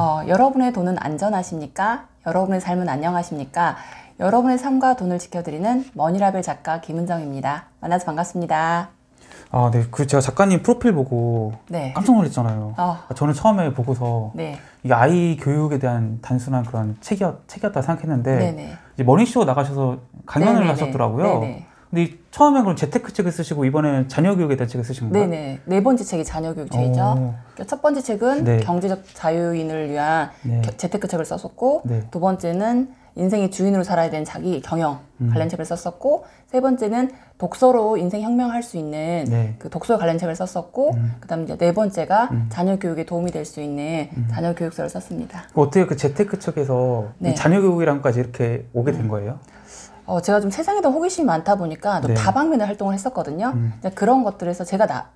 어, 여러분의 돈은 안전하십니까? 여러분의 삶은 안녕하십니까? 여러분의 삶과 돈을 지켜드리는 머니라벨 작가 김은정입니다. 만나서 반갑습니다. 아, 네. 그 제가 작가님 프로필 보고 네. 깜짝 놀랐잖아요. 어. 아, 저는 처음에 보고서 네. 이 아이 교육에 대한 단순한 그런 책이었, 책이었다 생각했는데 네네. 이제 머니쇼 나가셔서 강연을 네네네. 하셨더라고요. 네네. 근데 처음에 그럼 재테크 책을 쓰시고 이번에 자녀교육에 대한 책을 쓰신 건가요? 네네. 네 번째 책이 자녀교육 책이죠. 오. 그러니까 첫 번째 책은 네. 경제적 자유인을 위한 네. 재테크 책을 썼었고 네. 두 번째는 인생의 주인으로 살아야 되는 자기 경영 음. 관련 책을 썼었고 세 번째는 독서로 인생 혁명할 수 있는 네. 그 독서 관련 책을 썼었고 음. 그다음 이제 네 번째가 음. 자녀 교육에 도움이 될 수 있는 자녀 음. 교육서를 썼습니다. 어떻게 그 재테크 측에서 네. 자녀 교육이랑까지 이렇게 오게 된 음. 거예요? 어, 제가 좀 세상에 더 호기심이 많다 보니까 네. 다방면에 활동을 했었거든요. 음. 그런 것들에서 제가 나,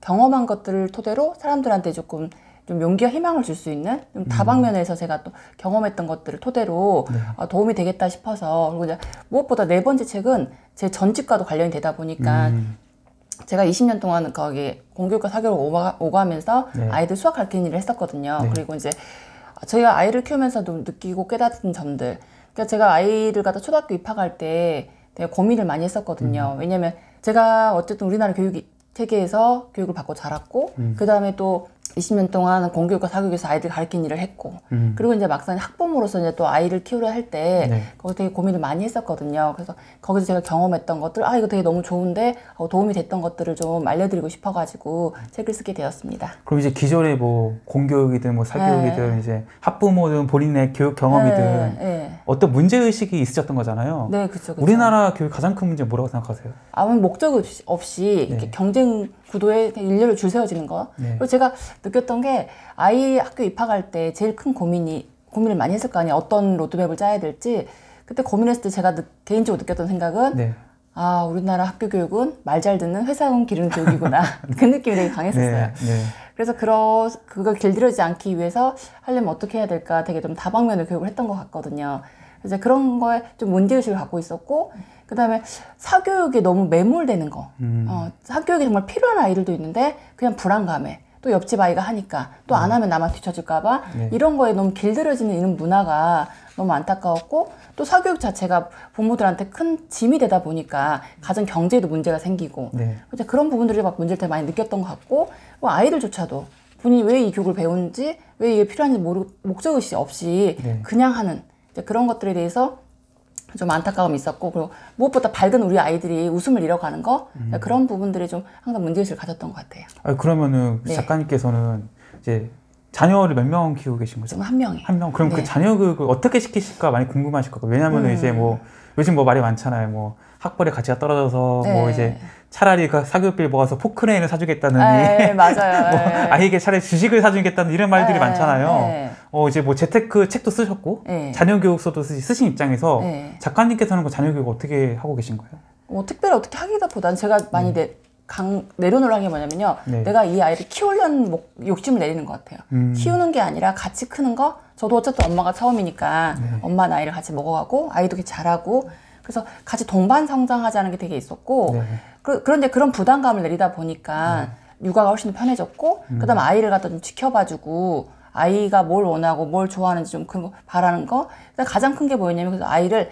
경험한 것들을 토대로 사람들한테 조금 좀 용기와 희망을 줄 수 있는 좀 음. 다방면에서 음. 제가 또 경험했던 것들을 토대로 네. 어, 도움이 되겠다 싶어서 그리고 이제 무엇보다 네 번째 책은 제 전집과도 관련이 되다 보니까 음. 제가 20년 동안 거기 공교육과 사교육 오가, 오가면서 네. 아이들 수학 가르치는 일을 했었거든요. 네. 그리고 이제 어, 저희가 아이를 키우면서 도 느끼고 깨닫은 점들 그러니까 제가 아이를 갖다 초등학교 입학할 때 되게 고민을 많이 했었거든요. 음. 왜냐면 제가 어쨌든 우리나라 교육 체계에서 교육을 받고 자랐고, 음. 그 다음에 또 20년 동안 공교육과 사교육에서 아이들 가르친 일을 했고, 음. 그리고 이제 막상 학부모로서 이제 또 아이를 키우려 할때 네. 거기 되게 고민을 많이 했었거든요. 그래서 거기서 제가 경험했던 것들, 아 이거 되게 너무 좋은데 어, 도움이 됐던 것들을 좀 알려드리고 싶어가지고 책을 쓰게 되었습니다. 그럼 이제 기존에 뭐 공교육이든 뭐 사교육이든 네. 이제 학부모든 본인의 교육 경험이든 네. 네. 어떤 문제 의식이 있으셨던 거잖아요. 네, 그죠 우리나라 교육 가장 큰 문제 뭐라고 생각하세요? 아무 목적 없이 네. 이렇게 경쟁 구도에 일렬로 줄 세워지는 거. 네. 그리고 제가 느꼈던 게 아이 학교 입학할 때 제일 큰 고민이 고민을 많이 했을 거 아니에요. 어떤 로드맵을 짜야 될지. 그때 고민했을 때 제가 느, 개인적으로 느꼈던 생각은 네. 아 우리나라 학교 교육은 말 잘 듣는 회사용 기르는 교육이구나 그 느낌이 되게 강했었어요. 네, 네, 그래서 그러, 그걸 길들여지지 않기 위해서 하려면 어떻게 해야 될까 되게 좀 다방면을 교육을 했던 것 같거든요. 그래서 그런 거에 좀 문제의식을 갖고 있었고 그다음에 사교육에 너무 매몰되는 거. 음. 어, 사교육이 정말 필요한 아이들도 있는데 그냥 불안감에 또 옆집 아이가 하니까 또안 음. 하면 나만 뒤쳐질까봐 네. 이런 거에 너무 길들여지는 이런 문화가 너무 안타까웠고 또 사교육 자체가 부모들한테 큰 짐이 되다 보니까 가정 경제에도 문제가 생기고 네. 그런 부분들이 막 문제를 되게 많이 느꼈던 것 같고 뭐 아이들조차도 본인이 왜 이 교육을 배운지 왜 이게 필요한지 모르 고 목적의식 없이 네. 그냥 하는 그런 것들에 대해서 좀 안타까움이 있었고 그리고 무엇보다 밝은 우리 아이들이 웃음을 잃어가는 거 음. 그런 부분들이 좀 항상 문제의식을 가졌던 것 같아요. 아, 그러면은 네. 작가님께서는 이제 자녀를 몇 명 키우고 계신 거죠? 지금 한 명이. 한 명. 그럼 그 네. 그 자녀 교육을 어떻게 시키실까 많이 궁금하실 거고 왜냐하면 음. 이제 뭐 요즘 뭐 말이 많잖아요. 뭐 학벌의 가치가 떨어져서 뭐 네. 뭐 이제 차라리 그 사교육비를 모아서 포크레인을 사주겠다는 에 네, 맞아요. 뭐 네. 아이에게 차라리 주식을 사주겠다는 이런 말들이 에 네, 많잖아요. 어 이제 뭐 재테크 책도 쓰셨고 자녀교육서도 쓰, 신 입장에서 작가님께서는 그 자녀교육 어떻게 하고 계신 거예요? 뭐 특별히 어떻게 하기보다는 제가 많이 음. 내, 강, 내려놓으라는 게 뭐냐면요. 네. 내가 이 아이를 키우려는 목, 욕심을 내리는 것 같아요. 음. 키우는 게 아니라 같이 크는 거, 저도 어쨌든 엄마가 처음이니까 네. 엄마 나이를 같이 먹어가고 아이도 자라고 그래서 같이 동반 성장하자는 게 되게 있었고 네. 그, 런데 그런 부담감을 내리다 보니까 네. 육아가 훨씬 편해졌고 음. 그다음 아이를 갖다 좀 지켜봐주고 아이가 뭘 원하고 뭘 좋아하는지 좀 그런 거 뭐 바라는 거 가장 큰 게 뭐였냐면 그래서 아이를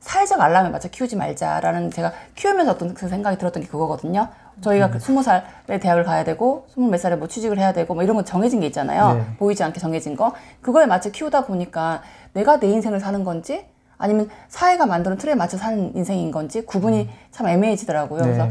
사회적 알람에 맞춰 키우지 말자라는 제가 키우면서 어떤 그 생각이 들었던 게 그거거든요. 저희가 그 스무 살에 대학을 가야 되고 스물 몇 살에 뭐 취직을 해야 되고 뭐 이런 거 정해진 게 있잖아요. 네. 보이지 않게 정해진 거 그거에 맞춰 키우다 보니까 내가 내 인생을 사는 건지 아니면 사회가 만드는 틀에 맞춰 사는 인생인 건지 구분이 음. 참 애매해지더라고요. 네. 그래서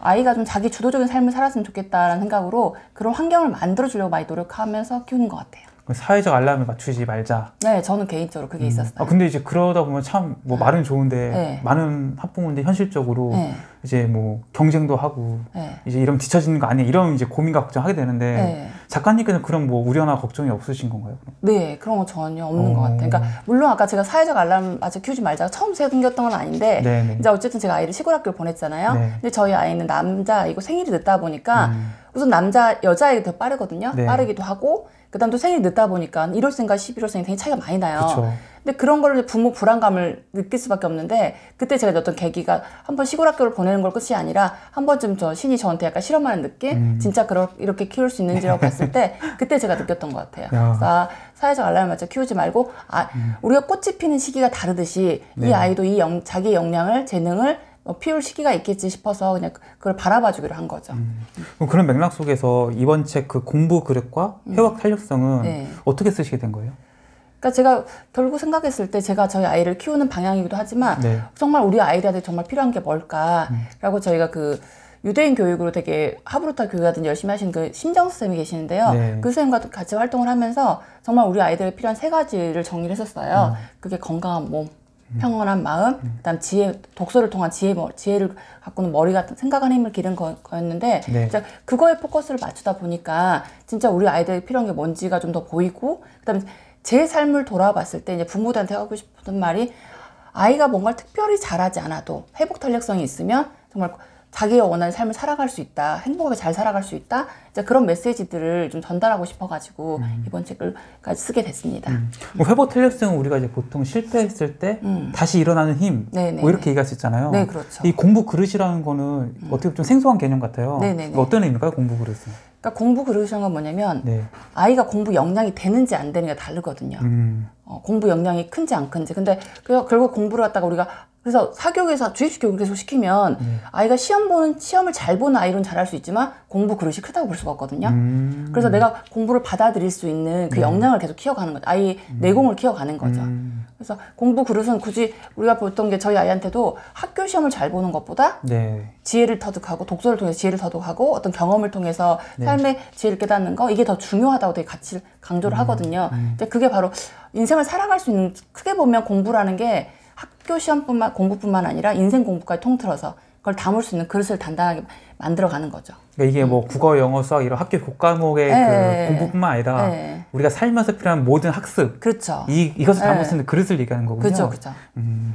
아이가 좀 자기 주도적인 삶을 살았으면 좋겠다라는 생각으로 그런 환경을 만들어 주려고 많이 노력하면서 키우는 것 같아요. 사회적 알람을 맞추지 말자. 네, 저는 개인적으로 그게 음. 있었어요. 아, 근데 이제 그러다 보면 참뭐 네. 말은 좋은데 네. 많은 학부모인데 현실적으로 네. 이제 뭐 경쟁도 하고 네. 이제 이런 뒤처지는 거 아니야 이러면 이제 고민과 걱정하게 되는데 네. 작가님께는 그런 뭐 우려나 걱정이 없으신 건가요? 네 그런 거 전혀 없는 오. 것 같아요. 그러니까 어. 물론 아까 제가 사회적 알람 아직 키우지 말자 처음 생겼던 건 아닌데 네네. 네. 이제 어쨌든 제가 아이를 시골 학교를 보냈잖아요. 네. 근데 저희 아이는 남자이고 생일이 늦다 보니까 음. 우선 남자 여자아이가 더 빠르거든요. 네. 빠르기도 하고 그다음 또 생일이 늦다 보니까 1월생과 11월생이 되게 차이가 많이 나요. 그쵸. 근데 그런 걸로 부모 불안감을 느낄 수밖에 없는데 그때 제가 어떤 계기가 한번 시골 학교를 보내는 걸 끝이 아니라 한 번쯤 저 신이 저한테 약간 실험하는 느낌, 음. 진짜 그렇 이렇게 키울 수 있는지라고 네. 봤을 때 그때 제가 느꼈던 것 같아요. 야. 그래서 아, 사회적 알람을 맞춰 키우지 말고 아 음. 우리가 꽃이 피는 시기가 다르듯이 네. 이 아이도 이 영, 자기 역량을 재능을 뭐 피울 시기가 있겠지 싶어서 그냥 그걸 바라봐 주기로 한 거죠. 음. 뭐 그런 맥락 속에서 이번 책 그 공부 그릇과 음. 회화 탄력성은 네. 어떻게 쓰시게 된 거예요? 그러니까 제가 결국 생각했을 때 제가 저희 아이를 키우는 방향이기도 하지만 네. 정말 우리 아이들한테 정말 필요한 게 뭘까라고 음. 저희가 그 유대인 교육으로 되게 하브루타 교육하든 열심히 하신 그 심정 선생님이 계시는데요. 네. 그 선생님과 같이 활동을 하면서 정말 우리 아이들에 필요한 세 가지를 정리를 했었어요. 음. 그게 건강한 몸, 음. 평온한 마음, 음. 그다음 지혜, 독서를 통한 지혜, 뭐, 지혜를 갖고는 머리 같은 생각하는 힘을 기른 거, 였는데 네. 그거에 포커스를 맞추다 보니까 진짜 우리 아이들에 필요한 게 뭔지가 좀 더 보이고, 그다음에 제 삶을 돌아봤을 때 이제 부모들한테 하고 싶은 말이 아이가 뭔가 특별히 잘하지 않아도 회복 탄력성이 있으면 정말 자기가 원하는 삶을 살아갈 수 있다. 행복하게 잘 살아갈 수 있다. 이제 그런 메시지들을 좀 전달하고 싶어가지고 음. 이번 책을까지 쓰게 됐습니다. 음. 그러니까 회복 탄력성은 우리가 이제 보통 실패했을 때 음. 다시 일어나는 힘, 네네네. 뭐 네, 네, 이렇게 네. 얘기할 수 있잖아요. 네, 그렇죠. 이 공부 그릇이라는 거는 음. 어떻게 좀 생소한 개념 같아요. 어떤 의미인가요, 공부 그릇은? 그러니까 공부 그루션은 뭐냐면 네. 아이가 공부 역량이 되는지 안 되는지가 다르거든요. 음. 어, 공부 역량이 큰지 안 큰지. 근데 그, 결국 공부를 갖다가 우리가 그래서 사교육에서 주입식교육을 계속 시키면 음. 아이가 시험 보는 시험을 잘 보는 아이로는 잘 할 수 있지만 공부 그릇이 크다고 볼 수가 없거든요. 음. 그래서 내가 공부를 받아들일 수 있는 그 음. 역량을 계속 키워가는 거죠. 아이 내공을 음. 키워가는 거죠. 음. 그래서 공부 그릇은 굳이 우리가 보던 게 저희 아이한테도 학교 시험을 잘 보는 것보다 네. 지혜를 터득하고 독서를 통해서 지혜를 터득하고 어떤 경험을 통해서 네. 삶의 지혜를 깨닫는 거 이게 더 중요하다고 되게 같이 강조를 음. 하거든요. 근데 그게 바로 인생을 살아갈 수 있는 크게 보면 공부라는 게 학교 시험뿐만 공부뿐만 아니라 인생 공부까지 통틀어서 그걸 담을 수 있는 그릇을 단단하게 만들어가는 거죠. 그러니까 이게 뭐 음. 국어, 영어, 수학 이런 학교 교과목의 예, 그 예, 예. 공부뿐만 아니라 네. 우리가 살면서 필요한 모든 학습, 그렇죠. 이 이것을 담을 수 있는 그릇을 얘기하는 거군요. 그렇죠, 그렇죠. 음,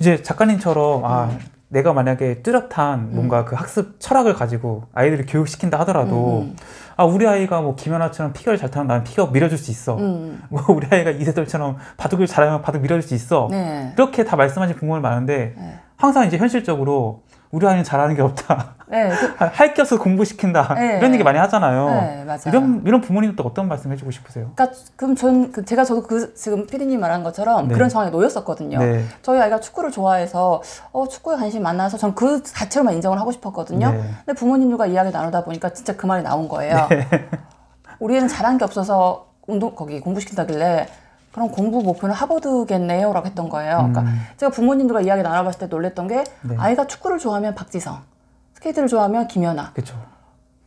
이제 작가님처럼 아 음. 내가 만약에 뚜렷한 음. 뭔가 음. 그 학습 철학을 가지고 아이들을 교육시킨다 하더라도 음. 음. 아 우리 아이가 뭐 김연아처럼 피겨를 잘 타면 나는 피겨 밀어줄 수 있어 음. 뭐 우리 아이가 이세돌처럼 바둑을 잘하면 바둑 밀어줄 수 있어 네. 이렇게 다 말씀하신 부모님 많은데 네. 항상 이제 현실적으로 우리 아이는 잘하는 게 없다. 네, 그, 할게 없어 공부시킨다. 네, 이런 얘기 많이 하잖아요. 네, 맞아요. 이런, 이런 부모님 또 어떤 말씀 해주고 싶으세요? 그러니까 그럼 전, 그 제가 저도 그 지금 피디님 말한 것처럼 네. 그런 상황에 놓였었거든요. 네. 저희 아이가 축구를 좋아해서 어, 축구에 관심 이 많아서 전 그 자체로만 인정을 하고 싶었거든요. 네. 근데 부모님들과 이야기 나누다 보니까 진짜 그 말이 나온 거예요. 네. 우리 애는 잘한 게 없어서 운동, 거기 공부시킨다길래 그럼 공부 목표는 하버드겠네요 라고 했던 거예요. 그러니까 음. 그러니까 제가 부모님들과 이야기 나눠봤을 때 놀랬던 게 네. 아이가 축구를 좋아하면 박지성, 스케이트를 좋아하면 김연아. 그렇죠.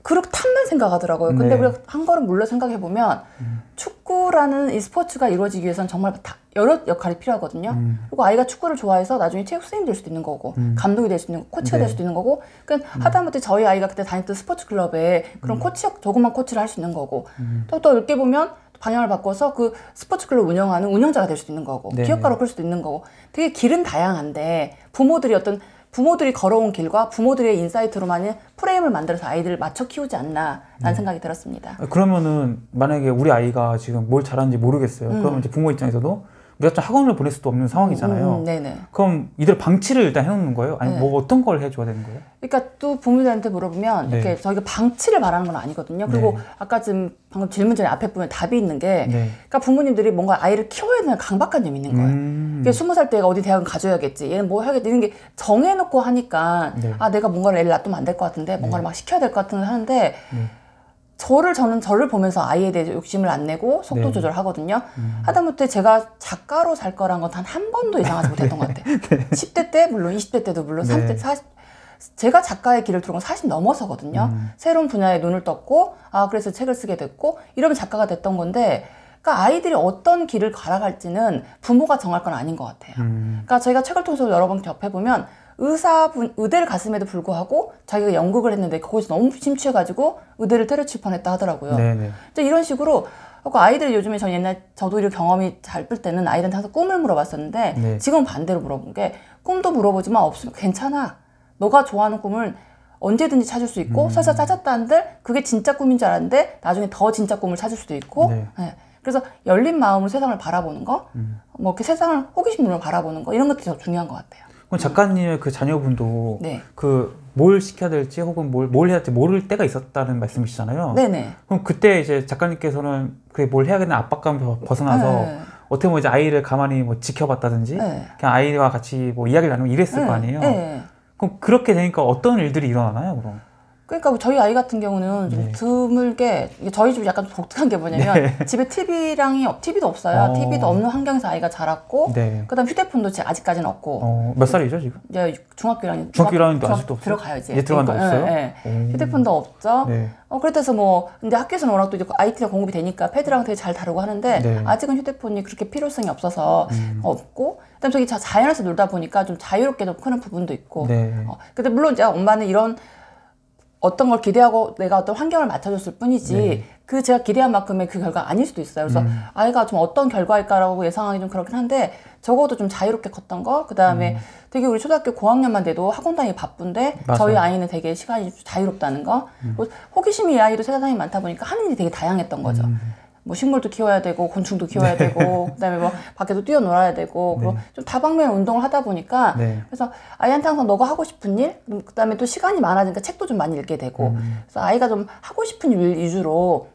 그렇단만 생각하더라고요. 근데 네. 우리가 한 걸음 물러 생각해 보면 음. 축구라는 이 스포츠가 이루어지기 위해서는 정말 다, 여러 역할이 필요하거든요. 음. 그리고 아이가 축구를 좋아해서 나중에 체육 선생님 될 수도 있는 거고, 음. 감독이 될 네. 수도 있는 거고, 코치가 네. 될 수도 있는 거고, 그러니까 하다못해 저희 아이가 그때 다녔던 스포츠 클럽에 그런 음. 코치, 조그만 코치를 할 수 있는 거고, 또또 음. 이렇게 보면 방향을 바꿔서 그 스포츠 클럽 운영하는 운영자가 될 수도 있는 거고 네. 기업가로 클 수도 있는 거고 되게 길은 다양한데 부모들이 어떤 부모들이 걸어온 길과 부모들의 인사이트로만의 프레임을 만들어서 아이들을 맞춰 키우지 않나라는 네. 생각이 들었습니다. 그러면은 만약에 우리 아이가 지금 뭘 잘하는지 모르겠어요. 음. 그러면 이제 부모 입장에서도 우리가 학원을 보낼 수도 없는 상황이잖아요. 음, 그럼 이들 방치를 일단 해놓는 거예요? 아니 네. 뭐 어떤 걸 해줘야 되는 거예요? 그러니까 또 부모님한테 물어보면 네. 이렇게 저희가 방치를 말하는 건 아니거든요. 그리고 네. 아까 지금 방금 질문 전에 앞에 보면 답이 있는 게, 네. 그러니까 부모님들이 뭔가 아이를 키워야 되는 강박관념이 있는 거예요. 음. 그게 그러니까 스무 살때 어디 대학은 가져야겠지, 얘는 뭐 해야겠지 이런 게 정해놓고 하니까 네. 아 내가 뭔가를 애를 놔두면 안 될 것 같은데 뭔가를 네. 막 시켜야 될 것 같은 걸 하는데. 저를 저는 저를 보면서 아이에 대해서 욕심을 안 내고 속도 네. 조절하거든요. 음. 하다못해 제가 작가로 살 거란 건 단 한 번도 예상하지 못했던 것 같아요. 네. 10대 때 물론 20대 때도 물론 네. 30대 40 제가 작가의 길을 들어온 건40 넘어서거든요. 음. 새로운 분야에 눈을 떴고 아 그래서 책을 쓰게 됐고 이러면 작가가 됐던 건데 그러니까 아이들이 어떤 길을 갈아갈지는 부모가 정할 건 아닌 것 같아요. 음. 그러니까 저희가 책을 통해서 여러 번 접해보면 의사분 의대를 갔음에도 불구하고 자기가 연극을 했는데 거기서 너무 심취해가지고 의대를 때려칠 뻔했다 하더라고요. 네네. 네. 이런 식으로 아이들 요즘에 전 옛날 저도 이런 경험이 잘쁠 때는 아이들한테 항상 꿈을 물어봤었는데 네. 지금 반대로 물어본 게 꿈도 물어보지만 없으면 괜찮아. 너가 좋아하는 꿈을 언제든지 찾을 수 있고 음. 설사 찾았다 한들 그게 진짜 꿈인 줄 알았는데 나중에 더 진짜 꿈을 찾을 수도 있고 네. 네. 그래서 열린 마음으로 세상을 바라보는 거, 음. 뭐 이렇게 세상을 호기심으로 바라보는 거 이런 것들이 더 중요한 것 같아요. 그럼 작가님의 그 자녀분도 네. 그뭘 시켜야 될지 혹은 뭘, 뭘 해야 될지 모를 때가 있었다는 말씀이시잖아요. 네네. 그럼 그때 이제 작가님께서는 그게 뭘 해야겠는 압박감 벗어나서 네. 어떻게 보면 뭐 이제 아이를 가만히 뭐 지켜봤다든지 네. 그냥 아이와 같이 뭐 이야기를 나누면 이랬을 네. 거 아니에요. 네. 그럼 그렇게 되니까 어떤 일들이 일어나나요, 그럼? 그러니까 저희 아이 같은 경우는 좀 네. 드물게 저희 집이 약간 독특한 게 뭐냐면 네. 집에 TV랑이 TV도 없어요. 어. TV도 없는 환경에서 아이가 자랐고 네. 그다음 휴대폰도 아직까지는 없고 어. 몇 살이죠 지금? 이제 중학교 1학년 중학교 1학년도 아직도 없어 들어가야지 이제 들어간 거 그러니까, 없어요? 네, 휴대폰도 없죠. 네. 어, 그래서 뭐 근데 학교에서는 워낙 또 이제 IT가 공급이 되니까 패드랑 되게 잘 다루고 하는데 네. 아직은 휴대폰이 그렇게 필요성이 없어서 음. 없고 그다음 저기 자연에서 놀다 보니까 좀 자유롭게 좀 크는 부분도 있고 네. 어, 근데 물론 이제 엄마는 이런 어떤 걸 기대하고 내가 어떤 환경을 맞춰줬을 뿐이지 네. 그 제가 기대한 만큼의 그 결과 아닐 수도 있어요. 그래서 음. 아이가 좀 어떤 결과일까라고 예상하기 좀 그렇긴 한데 적어도 좀 자유롭게 컸던 거 그다음에 음. 되게 우리 초등학교 고학년만 돼도 학원 다니기 바쁜데 맞아요. 저희 아이는 되게 시간이 자유롭다는 거 음. 호기심이 이 아이도 세상이 많다 보니까 하는 일이 되게 다양했던 거죠. 음. 뭐 식물도 키워야 되고 곤충도 키워야 네. 되고 그다음에 뭐 밖에도 뛰어놀아야 되고 네. 그리고 좀 다방면 운동을 하다 보니까 네. 그래서 아이한테 항상 너가 하고 싶은 일 그다음에 또 시간이 많아지니까 책도 좀 많이 읽게 되고 음. 그래서 아이가 좀 하고 싶은 일 위주로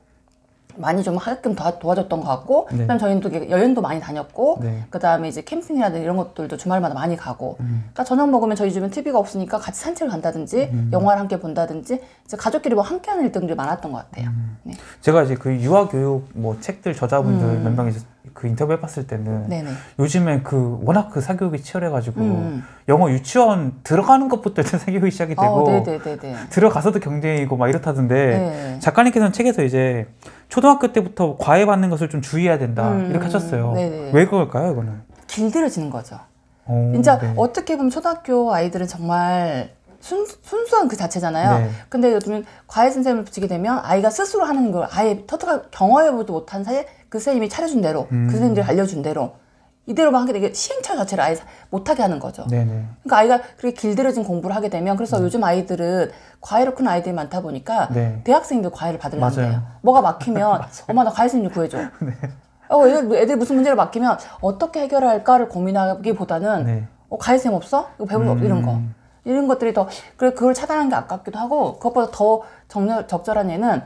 많이 좀 하게끔 도, 도와줬던 것 같고 네. 그다음 저희는 또 여행도 많이 다녔고 네. 그다음에 이제 캠핑이라든지 이런 것들도 주말마다 많이 가고 음. 그러니까 저녁 먹으면 저희 집은 TV가 없으니까 같이 산책을 간다든지 음. 영화를 함께 본다든지 이제 가족끼리 뭐 함께하는 일등들이 많았던 것 같아요. 음. 네. 제가 이제 그 유아 교육 뭐 책들 저자분들 음. 몇명있 그 인터뷰 해봤을 때는 네네. 요즘에 그 워낙 그 사교육이 치열해가지고 음. 영어 유치원 들어가는 것부터 일단 사교육이 시작이 어, 되고 어, 들어가서도 경쟁이고 막 이렇다던데 네. 작가님께서는 책에서 이제 초등학교 때부터 과외 받는 것을 좀 주의해야 된다 음. 이렇게 하셨어요. 네네. 왜 그럴까요 이거는? 길들여지는 거죠. 오, 진짜 네. 어떻게 보면 초등학교 아이들은 정말 순, 순수한 그 자체잖아요. 네. 근데 요즘은 과외 선생님을 붙이게 되면 아이가 스스로 하는 걸 아예 터득 경험해보도 못한 사이 그 선생님이 차려준 대로 그 음. 그 선생님들이 알려준 대로 이대로만 하게 되게 시행착오 자체를 아예 못하게 하는 거죠. 네네. 네. 그러니까 아이가 그렇게 길들여진 공부를 하게 되면 그래서 음. 요즘 아이들은 과외로 큰 아이들이 많다 보니까 네. 대학생도 과외를 받으려고 해요. 뭐가 막히면 엄마 나 과외 선생님 구해줘. 네. 어, 애들, 애들 무슨 문제를 맡기면 어떻게 해결할까를 고민하기보다는 네. 어, 과외 선생님 없어? 이거 배우거 음. 이런 거. 이런 것들이 더그 그걸 차단하는 게 아깝기도 하고 그것보다 더 정렬, 적절한 예는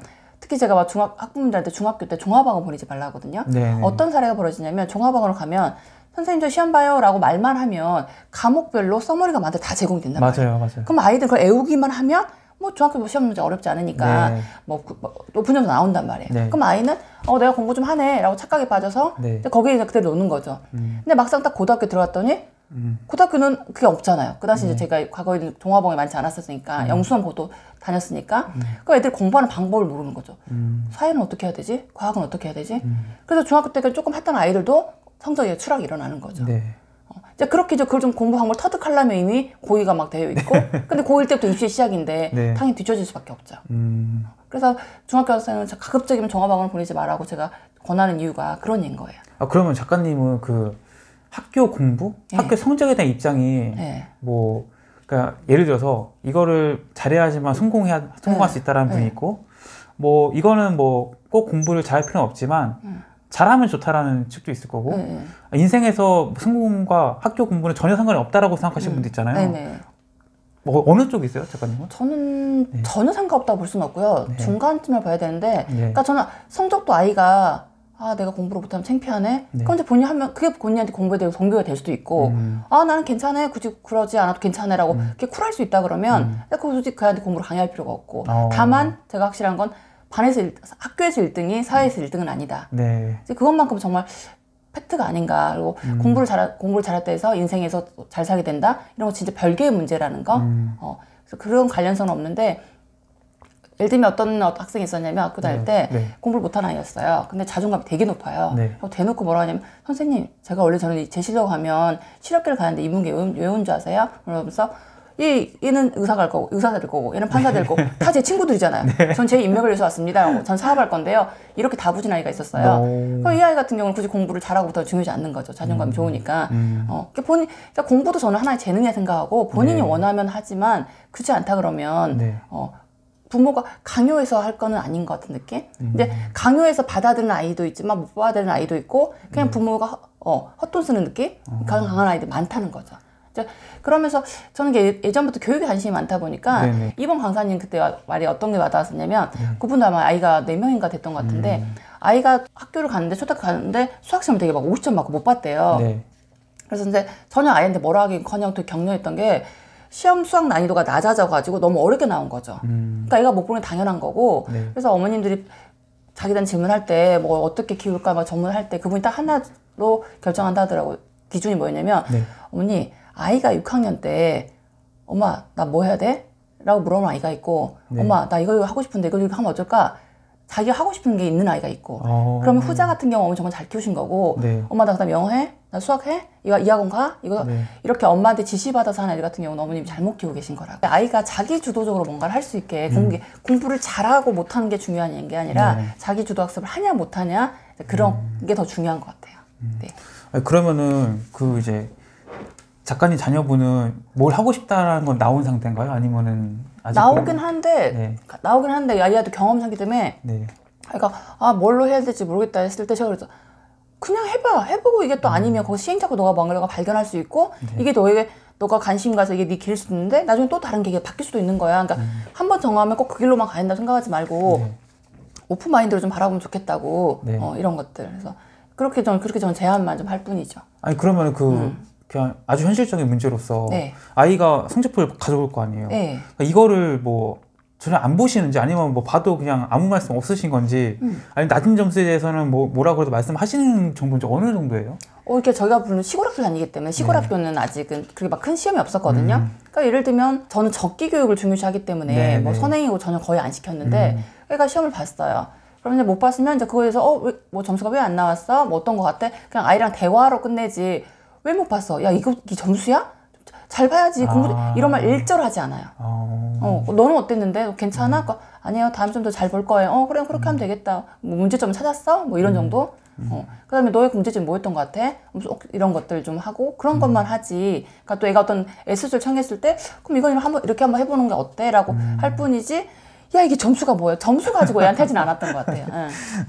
특히 제가 막 중학 학부모들한테 중학교 때 종합학원 보내지 말라 하거든요. 네, 네 어떤 사례가 벌어지냐면 종합학원으로 가면 선생님 저 시험 봐요라고 말만 하면 과목별로 써머리가 많아데다 제공된단 말이에요. 맞아요, 맞 그럼 아이들 그걸 애우기만 하면 뭐 중학교 뭐 시험 문제 어렵지 않으니까 네. 뭐, 그, 뭐 높은 점수 나온단 말이에요. 네. 그럼 아이는 어 내가 공부 좀 하네라고 착각에 빠져서 네. 거기에 그대로 노는 거죠. 음. 근데 막상 딱 고등학교 들어갔더니 음. 고등학교는 그게 없잖아요. 그당시 네. 제가 과거에는 동화봉에 많지 않았었으니까 음. 영수원 고도 다녔으니까 네. 음. 그 애들 공부하는 방법을 모르는 거죠. 음. 사회는 어떻게 해야 되지? 과학은 어떻게 해야 되지? 음. 그래서 중학교 때까지 조금 했던 아이들도 성적이 추락이 일어나는 거죠. 네. 어, 이제 그렇게 이제 그걸 좀 공부 방법을 터득하려면 이미 고의가 막 되어 있고 근데 고1 때부터 입시 시작인데 당연히 네. 뒤처질 수밖에 없죠. 음. 어, 그래서 중학교 학생은 가급적이면 종합학원을 보내지 말라고 제가 권하는 이유가 그런 얘기인 거예요. 아 그러면 작가님은 그 학교 공부, 예. 학교 성적에 대한 입장이 예. 뭐 그러니까 예를 들어서 이거를 잘해야지만 성공해야 성공할 예. 수 있다라는 분이 예. 있고 뭐 이거는 뭐 꼭 공부를 잘할 필요는 없지만 예. 잘하면 좋다라는 측도 있을 거고 인생에서 성공과 학교 공부는 전혀 상관이 없다라고 생각하시는 음. 분도 있잖아요. 네뭐 네. 어느 쪽이 있어요, 작가님은? 저는 네. 전혀 상관없다 볼 수는 없고요. 네. 중간쯤을 봐야 되는데, 네. 그러니까 저는 성적도 아이가 아 내가 공부를 못하면 창피하네. 네. 그럼 이제 본인 이 하면 그게 본인한테 공부에 대해서 동기가 될 수도 있고, 음. 아 나는 괜찮아, 굳이 그러지 않아도 괜찮아라고 음. 이렇게 쿨할 수 있다 그러면, 음. 그 솔직히 그한테 공부를 강요할 필요가 없고, 어. 다만 제가 확실한 건 반에서 일, 학교에서 1등이 사회에서 음. 1등은 아니다. 네. 그것만큼 정말 팩트가 아닌가. 그리고 음. 공부를 잘 공부를 잘했다 해서 인생에서 잘 살게 된다. 이런 거 진짜 별개의 문제라는 거. 음. 어, 그래서 그런 관련성은 없는데 예를 들면 어떤 학생이 있었냐면 학교 다닐 네. 때 네. 공부를 못한 아이였어요. 근데 자존감이 되게 높아요. 네. 대놓고 뭐라 하냐면 선생님 제가 원래 저는 제시려고 하면 실업계를 가는데 이분계 왜온 줄 아세요? 그러면서 이, 얘는 의사 갈 거고, 의사 가될 거고, 얘는 판사 될 거고, 다 제 친구들이잖아요. 네. 전제 인맥을 위해서 왔습니다. 전 사업할 건데요. 이렇게 다부진 아이가 있었어요. 그럼 이 아이 같은 경우는 굳이 공부를 잘하고부터 중요하지 않는 거죠. 자존감이 음. 좋으니까. 음. 어, 그러니까 본인, 그러니까 공부도 저는 하나의 재능이라 생각하고, 본인이 네. 원하면 하지만, 그렇지 않다 그러면, 네. 어, 부모가 강요해서 할 거는 아닌 것 같은 느낌? 음. 근데 강요해서 받아들는 아이도 있지만 못 받아들는 아이도 있고 그냥 음. 부모가 어, 헛돈 쓰는 느낌? 어. 그런 강한 아이들 많다는 거죠. 자, 그러면서 저는 예, 예전부터 교육에 관심이 많다 보니까 네네. 이번 강사님 그때 말이 어떤 게 와닿았었냐면 네. 그분도 아마 아이가 4명인가 됐던 것 같은데 음. 아이가 학교를 갔는데 초등학교 갔는데 수학시험 되게 막 50점 맞고 못 봤대요. 네. 그래서 근제 전혀 아이한테 뭐라 하긴 커녕 또 격려했던 게 시험 수학 난이도가 낮아져가지고 너무 어렵게 나온 거죠. 음. 그러니까 애가 못 보는 게 당연한 거고. 네. 그래서 어머님들이 자기단 질문할 때 뭐 어떻게 키울까 막 전문할 때 그분이 딱 하나로 결정한다 하더라고. 기준이 뭐였냐면 네. 어머니 아이가 6학년 때 엄마 나 뭐 해야 돼? 라고 물어보면 아이가 있고 네. 엄마 나 이거 이거 하고 싶은데 이거 하면 어쩔까? 자기가 하고 싶은 게 있는 아이가 있고 어. 그러면 후자 같은 경우 는 정말 잘 키우신 거고 네. 엄마 나 그다음 영어 해? 나 수학 해? 이거 이학원 가? 이거 네. 이렇게 엄마한테 지시받아서 하는 애들 같은 경우는 어머님이 잘못 키우고 계신 거라 그러니까 아이가 자기 주도적으로 뭔가를 할 수 있게 음. 공부, 공부를 잘하고 못하는 게 중요한 게 아니라 네. 자기 주도 학습을 하냐 못하냐 그런 음. 게더 중요한 것 같아요 음. 네. 아니, 그러면은 그 이제 작가님 자녀분은 뭘 하고 싶다라는 건 나온 상태인가요? 아니면은 아직 나오긴 그런... 한데 네. 나오긴 한데 아이아도 경험상기 때문에 네. 그러니까 아 뭘로 해야 될지 모르겠다 했을 때 제가 그래서 그냥 해봐 해보고 이게 또 음. 아니면 거기 시행착오 너가 뭔가 발견할 수 있고 네. 이게 너에게 너가 관심 가서 이게 네길 수도 있는데 나중에 또 다른 계기가 바뀔 수도 있는 거야 그러니까 음. 한번 정하면 꼭 그 길로만 가야 된다 생각하지 말고 네. 오픈 마인드로 좀 바라보면 좋겠다고 네. 어, 이런 것들 그래서 그렇게 좀 그렇게 좀 제안만 좀 할 뿐이죠. 아니 그러면 그 음. 그냥 아주 현실적인 문제로서 네. 아이가 성적표를 가져올 거 아니에요. 네. 그러니까 이거를 뭐 전혀 안 보시는지 아니면 뭐 봐도 그냥 아무 말씀 없으신 건지 음. 아니면 낮은 점수에 대해서는 뭐 뭐라 그래도 말씀하시는 정도인지 어느 정도예요? 어, 이렇게 저희가 부르는 시골 학교 다니기 때문에 시골 네. 학교는 아직은 그렇게 막 큰 시험이 없었거든요. 음. 그러니까 예를 들면 저는 적기 교육을 중요시하기 때문에 네, 뭐 네. 선행이고 전혀 거의 안 시켰는데 음. 애가 시험을 봤어요. 그럼 이제 못 봤으면 이제 그거에 서 어, 왜, 뭐 점수가 왜 안 나왔어? 뭐 어떤 거 같아? 그냥 아이랑 대화로 끝내지. 왜못 봤어? 야 이거 이 점수야? 잘 봐야지 공부 아. 이런 말 일절 하지 않아요. 아. 어, 너는 어땠는데 괜찮아? 음. 그러니까, 아니에요 다음 좀더잘 볼 거예요. 어 그래 그렇게 음. 하면 되겠다. 뭐 문제점 찾았어? 뭐 이런 음. 정도. 음. 어, 그다음에 너의 문제점 뭐였던 것 같아? 이런 것들 좀 하고 그런 음. 것만 하지. 그니까또 애가 어떤 애수술 청했을 때 그럼 이건 한번 이렇게 한번 해보는 게 어때?라고 음. 할 뿐이지 야 이게 점수가 뭐야? 점수 가지고 애한테 하진 않았던 것 같아요. 응. 예.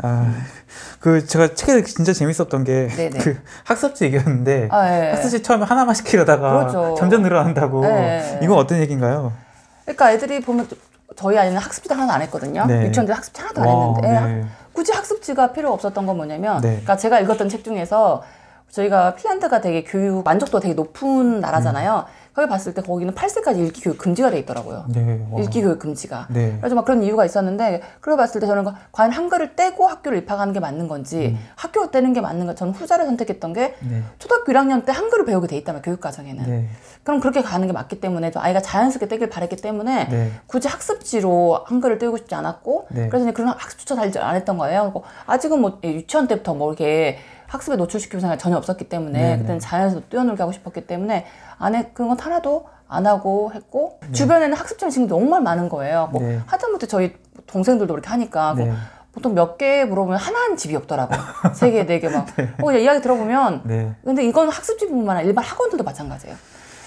아그 제가 책에 진짜 재밌었던 게그 네, 네. 학습지 얘기였는데 아, 네. 학습지 처음에 하나만 시키려다가 그렇죠. 점점 늘어난다고 네. 이건 어떤 얘기인가요? 그러니까 애들이 보면 저희 아이는 학습지도 하나 도안 했거든요. 네. 유치원들 학습지 하나도 안 했는데 네. 굳이 학습지가 필요 없었던 건 뭐냐면, 네. 그러니까 제가 읽었던 책 중에서 저희가 핀란드가 되게 교육 만족도 되게 높은 나라잖아요. 음. 그걸 봤을 때 거기는 8세까지 읽기 교육 금지가 돼 있더라고요. 네, 읽기 교육 금지가. 네. 그래서 막 그런 이유가 있었는데 그걸 봤을 때 저는 과연 한글을 떼고 학교를 입학하는 게 맞는 건지 음. 학교를 떼는 게 맞는 건 저는 후자를 선택했던 게 네. 초등학교 1학년 때 한글을 배우게 돼 있다면 교육 과정에는. 네. 그럼 그렇게 가는 게 맞기 때문에 아이가 자연스럽게 떼길 바랬기 때문에 네. 굳이 학습지로 한글을 떼고 싶지 않았고 네. 그래서 그런 학습조차 달지 않았던 거예요. 아직은 뭐 예, 유치원 때부터 뭐 이렇게 학습에 노출시킬 생각이 전혀 없었기 때문에 네네. 네. 그때는 자연에서 뛰어놀게 하고 싶었기 때문에 안에 그런 건 하나도 안 하고 했고 네. 주변에는 학습자이 적 지금 정말 많은 거예요. 뭐 네. 하다못해 저희 동생들도 그렇게 하니까 뭐 네. 보통 몇 개 물어보면 하나는 집이 없더라고. 세 개, 네 개 막. 어, 이야기 들어보면 네. 근데 이건 학습지뿐만 아니라 일반 학원들도 마찬가지예요.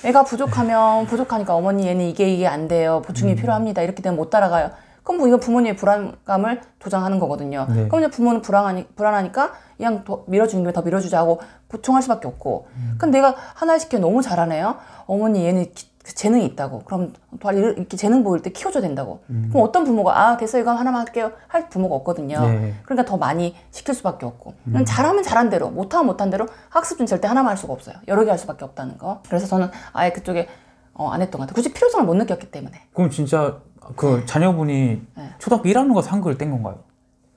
애가 부족하면 부족하니까 어머니 얘는 이게 이게 안 돼요. 보충이 음. 필요합니다. 이렇게 되면 못 따라가요. 그럼 뭐 이건 부모님의 불안감을 조장하는 거거든요. 네. 그럼 이제 부모는 불안하니, 불안하니까 그냥 더 밀어주는 게 더 밀어주자고 보충할 수밖에 없고. 음. 그럼 내가 하나를 시켜 너무 잘하네요. 어머니 얘는 기, 그 재능이 있다고. 그럼 이렇게 재능 보일 때 키워줘야 된다고. 음. 그럼 어떤 부모가 아 됐어 이거 하나만 할게요 할 부모가 없거든요. 네. 그러니까 더 많이 시킬 수밖에 없고. 음. 잘하면 잘한 대로 못하면 못한 대로 학습은 절대 하나만 할 수가 없어요. 여러 개 할 수밖에 없다는 거. 그래서 저는 아예 그쪽에 어, 안 했던 것 같아요. 굳이 필요성을 못 느꼈기 때문에. 그럼 진짜 그 네. 자녀분이 네. 초등학교 1학년가서 한글을 뗀 건가요?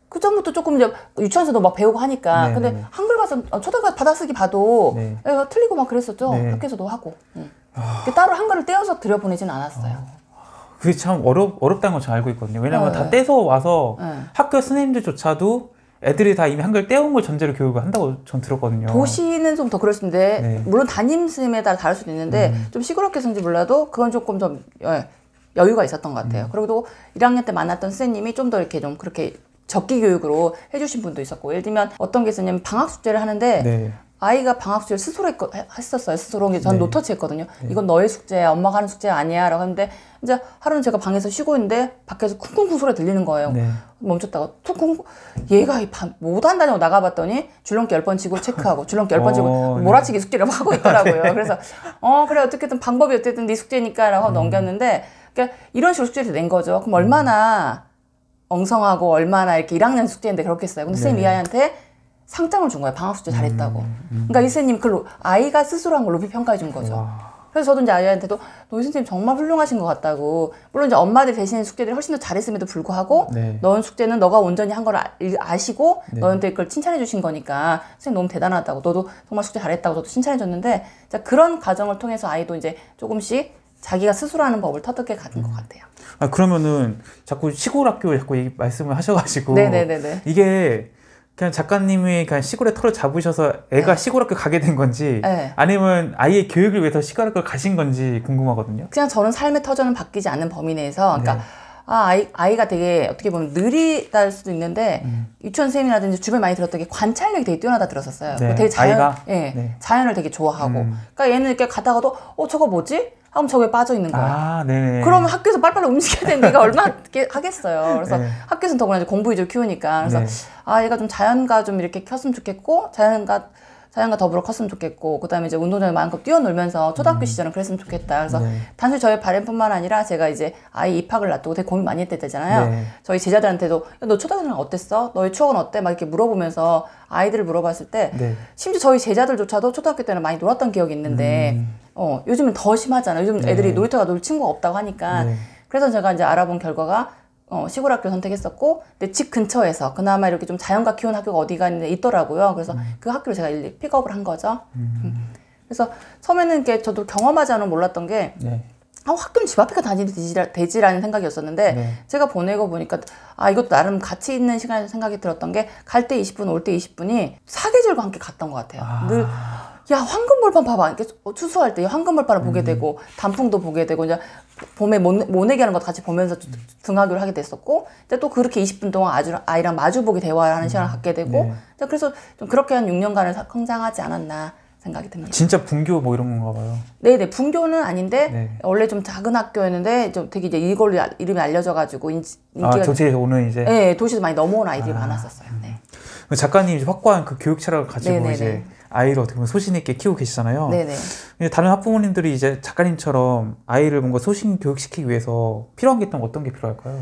그 전부터 조금 이제 유치원에서도 막 배우고 하니까. 네, 근데 네. 네. 한글 가서 어, 초등학교 받아쓰기 봐도 네. 애 예, 틀리고 막 그랬었죠. 네. 학교에서도 하고. 응. 음. 아... 따로 한글을 떼어서 들여보내진 않았어요. 아... 그게 참 어렵, 어렵다는 걸 잘 알고 있거든요. 왜냐면 네. 다 떼서 와서 학교 선생님들조차도 애들이 다 이미 한글 떼온 걸 전제로 교육을 한다고 전 들었거든요. 도시는 좀 더 그렇습니다. 네. 물론 담임쌤에 따라 다를 수도 있는데 음. 좀 시끄럽게 해서지 몰라도 그건 조금 좀 예, 여유가 있었던 것 같아요. 음. 그리고 또 1학년 때 만났던 선생님이 좀 더 이렇게 좀 그렇게 적기 교육으로 해주신 분도 있었고 예를 들면 어떤 게 있었냐면 방학 숙제를 하는데 네. 아이가 방학 숙제를 스스로 했, 했었어요. 스스로. 전 네. 노터치 했거든요. 네. 이건 너의 숙제야. 엄마가 하는 숙제 아니야. 라고 했는데 이제 하루는 제가 방에서 쉬고 있는데 밖에서 쿵쿵쿵 소리 들리는 거예요. 네. 멈췄다가 쿵쿵 얘가 이 밤 못 한다냐고 나가봤더니 줄넘기 열 번 치고 체크하고 줄넘기 열 번 치고 어, 네. 몰아치기 숙제를 하고 있더라고요. 네. 그래서 어 그래 어떻게든 방법이 어쨌든 네 숙제니까라고 음. 넘겼는데 그러니까 이런 식으로 숙제를 낸 거죠. 그럼 음. 얼마나 엉성하고 얼마나 이렇게 1학년 숙제인데 그렇게했어요 근데 선생님 네. 이 아이한테 상장을 준 거예요. 방학 숙제 잘했다고. 음, 음. 그러니까 이 선생님 그 아이가 스스로 한걸로이 평가해 준 거죠. 와. 그래서 저도 이제 아이한테도 노희 선생님 정말 훌륭하신 것 같다고. 물론 이제 엄마들 대신 숙제를 훨씬 더 잘했음에도 불구하고 네. 너는 숙제는 너가 온전히 한 걸 아, 아시고 네. 너한테 그걸 칭찬해 주신 거니까 선생님 너무 대단하다고. 너도 정말 숙제 잘했다고 저도 칭찬해 줬는데 자, 그런 과정을 통해서 아이도 이제 조금씩 자기가 스스로 하는 법을 터득해 가는 음. 것 같아요. 아 그러면은 자꾸 시골 학교 자꾸 이 말씀을 하셔가지고 네네네네. 네, 네, 네. 이게 그냥 작가님이 그냥 시골에 터를 잡으셔서 애가 네. 시골 학교 가게 된 건지 네. 아니면 아이의 교육을 위해서 시골 학교 가신 건지 궁금하거든요. 그냥 저는 삶의 터전은 바뀌지 않는 범위 내에서 그러니까 네. 아, 아이, 아이가 되게 어떻게 보면 느리다할 수도 있는데 음. 유치원 선생님이라든지 주변 에 많이 들었던 게 관찰력이 되게 뛰어나다 들었었어요. 네. 되게 자연, 아이가? 예, 네. 자연을 되게 좋아하고 음. 그러니까 얘는 이렇게 가다가도 어 저거 뭐지? 그럼 저게 빠져 있는 거야. 아, 네 그러면 학교에서 빨리빨리 움직여야 되는 얘가 얼마나 하겠어요. 그래서 네. 학교에서는 더구나 이제 공부 위주로 키우니까. 그래서 네. 아, 얘가 좀 자연과 좀 이렇게 켰으면 좋겠고, 자연과 사양과 더불어 컸으면 좋겠고 그다음에 이제 운동장에 마음껏 뛰어놀면서 초등학교 음. 시절은 그랬으면 좋겠다. 그래서 네. 단순히 저의 바램뿐만 아니라 제가 이제 아이 입학을 놔두고 되게 고민 많이 했대잖아요. 네. 저희 제자들한테도 너 초등학생 어땠어? 너의 추억은 어때? 막 이렇게 물어보면서 아이들을 물어봤을 때 네. 심지어 저희 제자들조차도 초등학교 때는 많이 놀았던 기억이 있는데 음. 어 요즘은 더 심하잖아요. 요즘 애들이 네. 놀이터가 놀 친구가 없다고 하니까 네. 그래서 제가 이제 알아본 결과가 어, 시골 학교 선택했었고 내 집 근처에서 그나마 이렇게 좀 자연과 키운 학교가 어디가 있더라고요. 는데있 그래서 음. 그 학교를 제가 일일이 픽업을 한 거죠. 음. 음. 그래서 처음에는 게 저도 경험하지 않으면 몰랐던 게 네. 아, 학교는 집 앞에가 다니는 되지라는 생각이었었는데 네. 제가 보내고 보니까 아 이것도 나름 가치 있는 시간이라는 생각이 들었던 게 갈 때 20분 올 때 20분이 사계절과 함께 갔던 것 같아요. 아. 늘야 황금벌판 봐봐. 이렇게 어, 추수할 때 황금벌판을 보게 음. 되고 단풍도 보게 되고 이제 봄에 모내기 하는 것 같이 보면서 등하교를 하게 됐었고 근데 또 그렇게 20분 동안 아주 아이랑 마주보기 대화를 하는 음. 시간을 갖게 되고 네. 그래서 좀 그렇게 한 6년간을 성장하지 않았나 생각이 듭니다. 진짜 분교 뭐 이런 건가 봐요. 네네 네. 분교는 아닌데 네. 원래 좀 작은 학교였는데 좀 되게 이제 이걸로 이름이 알려져가지고 인지, 인기가 아, 도시에 오는 이제 네 도시에서 많이 넘어온 아이들이 아, 많았었어요. 네. 그 작가님 이제 확고한 그 교육 철학을 가지고 네네네. 네, 이제 네. 아이를 어떻게 보면 소신 있게 키우고 계시잖아요. 네네. 다른 학부모님들이 이제 작가님처럼 아이를 뭔가 소신 교육시키기 위해서 필요한 게 있다면 어떤 게 필요할까요?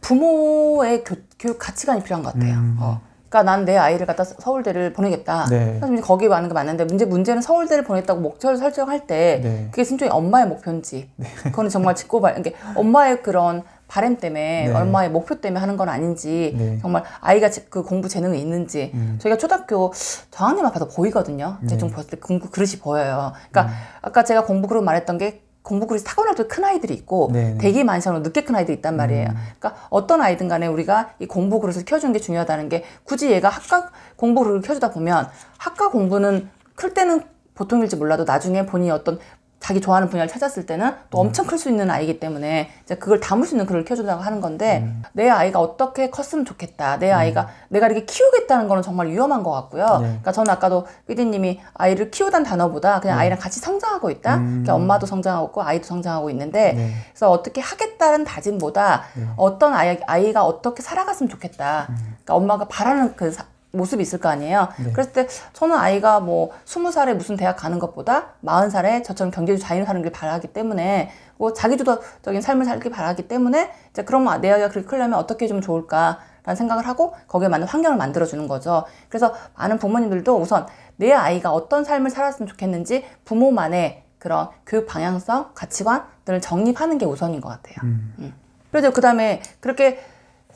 부모의 교, 육 가치관이 필요한 것 같아요. 음. 어. 그러니까 난 내 아이를 갖다 서울대를 보내겠다. 네. 사실 거기에 많은 게 맞는데 문제 문제는 서울대를 보냈다고 목표를 설정할 때 네. 그게 진짜 엄마의 목표인지 네. 그거는 정말 짚고 봐. 이게 엄마의 그런 바램 때문에 네. 얼마의 목표 때문에 하는 건 아닌지 네. 정말 아이가 그 공부 재능이 있는지 음. 저희가 초등학교 저학년만 봐서 보이거든요. 네. 대충 봤을 때 공부 그릇이 보여요. 그러니까 음. 아까 제가 공부 그릇 말했던 게 공부 그릇이 타고나도 큰 아이들이 있고 네, 네. 대기 되게 많이 사는 늦게 큰 아이들이 있단 말이에요. 음. 그러니까 어떤 아이든 간에 우리가 이 공부 그릇을 키워주는게 중요하다는 게 굳이 얘가 학과 공부 를키워주다 보면 학과 공부는 클 때는 보통일지 몰라도 나중에 본인이 어떤 자기 좋아하는 분야를 찾았을 때는 또 엄청 음. 클수 있는 아이기 때문에 이제 그걸 담을 수 있는 글을 켜주다고 하는 건데 음. 내 아이가 어떻게 컸으면 좋겠다 내 음. 아이가 내가 이렇게 키우겠다는 거는 정말 위험한 것 같고요 네. 그러니까 저는 아까도 피디님이 아이를 키우단 단어보다 그냥 네. 아이랑 같이 성장하고 있다 음. 그러니까 엄마도 성장하고 있고 아이도 성장하고 있는데 네. 그래서 어떻게 하겠다는 다짐보다 네. 어떤 아이, 아이가 어떻게 살아갔으면 좋겠다 음. 그러니까 엄마가 바라는 그 사, 모습이 있을 거 아니에요. 네. 그랬을 때 저는 아이가 뭐 스무 살에 무슨 대학 가는 것보다 마흔 살에 저처럼 경제주 자유를 사는 걸 바라기 때문에 뭐 자기주도적인 삶을 살기 바라기 때문에 이제 그럼 내 아이가 그렇게 크려면 어떻게 좀 좋을까? 라는 생각을 하고 거기에 맞는 환경을 만들어주는 거죠. 그래서 많은 부모님들도 우선 내 아이가 어떤 삶을 살았으면 좋겠는지 부모만의 그런 교육 방향성, 가치관 들을 정립하는 게 우선인 것 같아요. 음. 음. 그래서 그 다음에 그렇게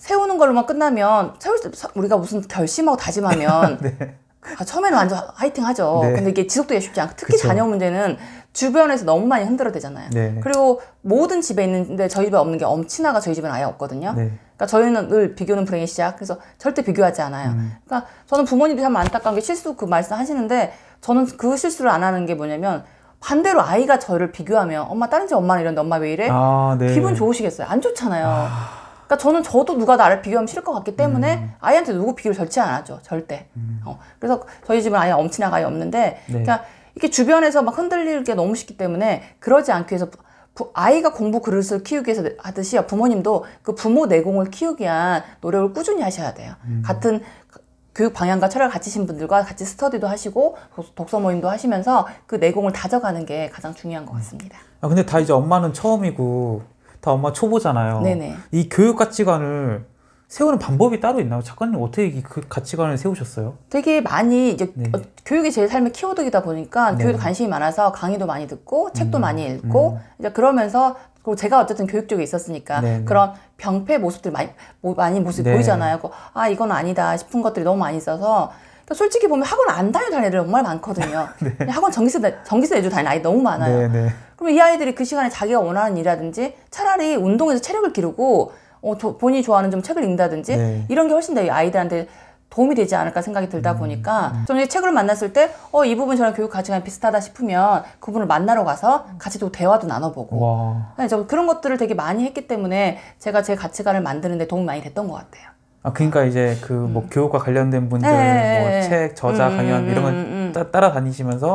세우는 걸로만 끝나면 세울 수, 우리가 무슨 결심하고 다짐하면 네. 아, 처음에는 완전 화이팅 하죠. 네. 근데 이게 지속도기 쉽지 않고 특히 그쵸. 자녀 문제는 주변에서 너무 많이 흔들어대잖아요. 네. 그리고 모든 집에 있는데 저희 집에 없는 게 엄친아가 저희 집은 아예 없거든요. 네. 그러니까 저희는 늘 비교는 불행의 시작. 그래서 절대 비교하지 않아요. 음. 그러니까 저는 부모님들이 참 안타까운 게 실수 그 말씀 하시는데 저는 그 실수를 안 하는 게 뭐냐면 반대로 아이가 저를 비교하면 엄마 다른 집 엄마는 이런데 엄마 왜 이래? 아, 네. 기분 좋으시겠어요? 안 좋잖아요. 아... 그러니까 저는 저도 누가 나를 비교하면 싫을 것 같기 때문에 음. 아이한테 누구 비교를 절대 안 하죠. 절대. 음. 어, 그래서 저희 집은 아예 엄친아가 아예 없는데, 네. 그러니까 이렇게 주변에서 막흔들릴게 너무 쉽기 때문에 그러지 않기 위해서 부, 아이가 공부 그릇을 키우기 위해서 하듯이 부모님도 그 부모 내공을 키우기 위한 노력을 꾸준히 하셔야 돼요. 음. 같은 교육 방향과 철학을 가지신 분들과 같이 스터디도 하시고 독서 모임도 하시면서 그 내공을 다져가는 게 가장 중요한 것 같습니다. 아 근데 다 이제 엄마는 처음이고 다 엄마 초보잖아요. 네네. 이 교육 가치관을 세우는 방법이 따로 있나요? 작가님 어떻게 그 가치관을 세우셨어요? 되게 많이 이제 네. 어, 교육이 제 삶의 키워드이다 보니까 네. 교육에 관심이 많아서 강의도 많이 듣고 책도 음, 많이 읽고 음. 이제 그러면서 그리고 제가 어쨌든 교육 쪽에 있었으니까 네. 네. 그런 병폐 모습들 많이 뭐, 많이 모습이 네. 보이잖아요. 그, 아 이건 아니다 싶은 것들이 너무 많이 있어서 그러니까 솔직히 보면 학원 안 다니는 애들 정말 많거든요. 네. 학원 정기세정기세 내주 다니는 아이 너무 많아요. 그럼 이 아이들이 그 시간에 자기가 원하는 일이라든지 차라리 운동에서 체력을 기르고 어, 본인이 좋아하는 좀 책을 읽는다든지 네. 이런 게 훨씬 더 이 아이들한테 도움이 되지 않을까 생각이 들다 음. 보니까 음. 저는 책을 만났을 때어이 부분 저랑 교육 가치관이 비슷하다 싶으면 그분을 만나러 가서 같이 또 대화도 나눠보고 와. 저 그런 것들을 되게 많이 했기 때문에 제가 제 가치관을 만드는데 도움이 많이 됐던 것 같아요. 아 그러니까 이제 그뭐 음. 교육과 관련된 분들 예, 뭐책 예, 예. 저자 음, 강연 음, 이런 걸 따, 따라다니시면서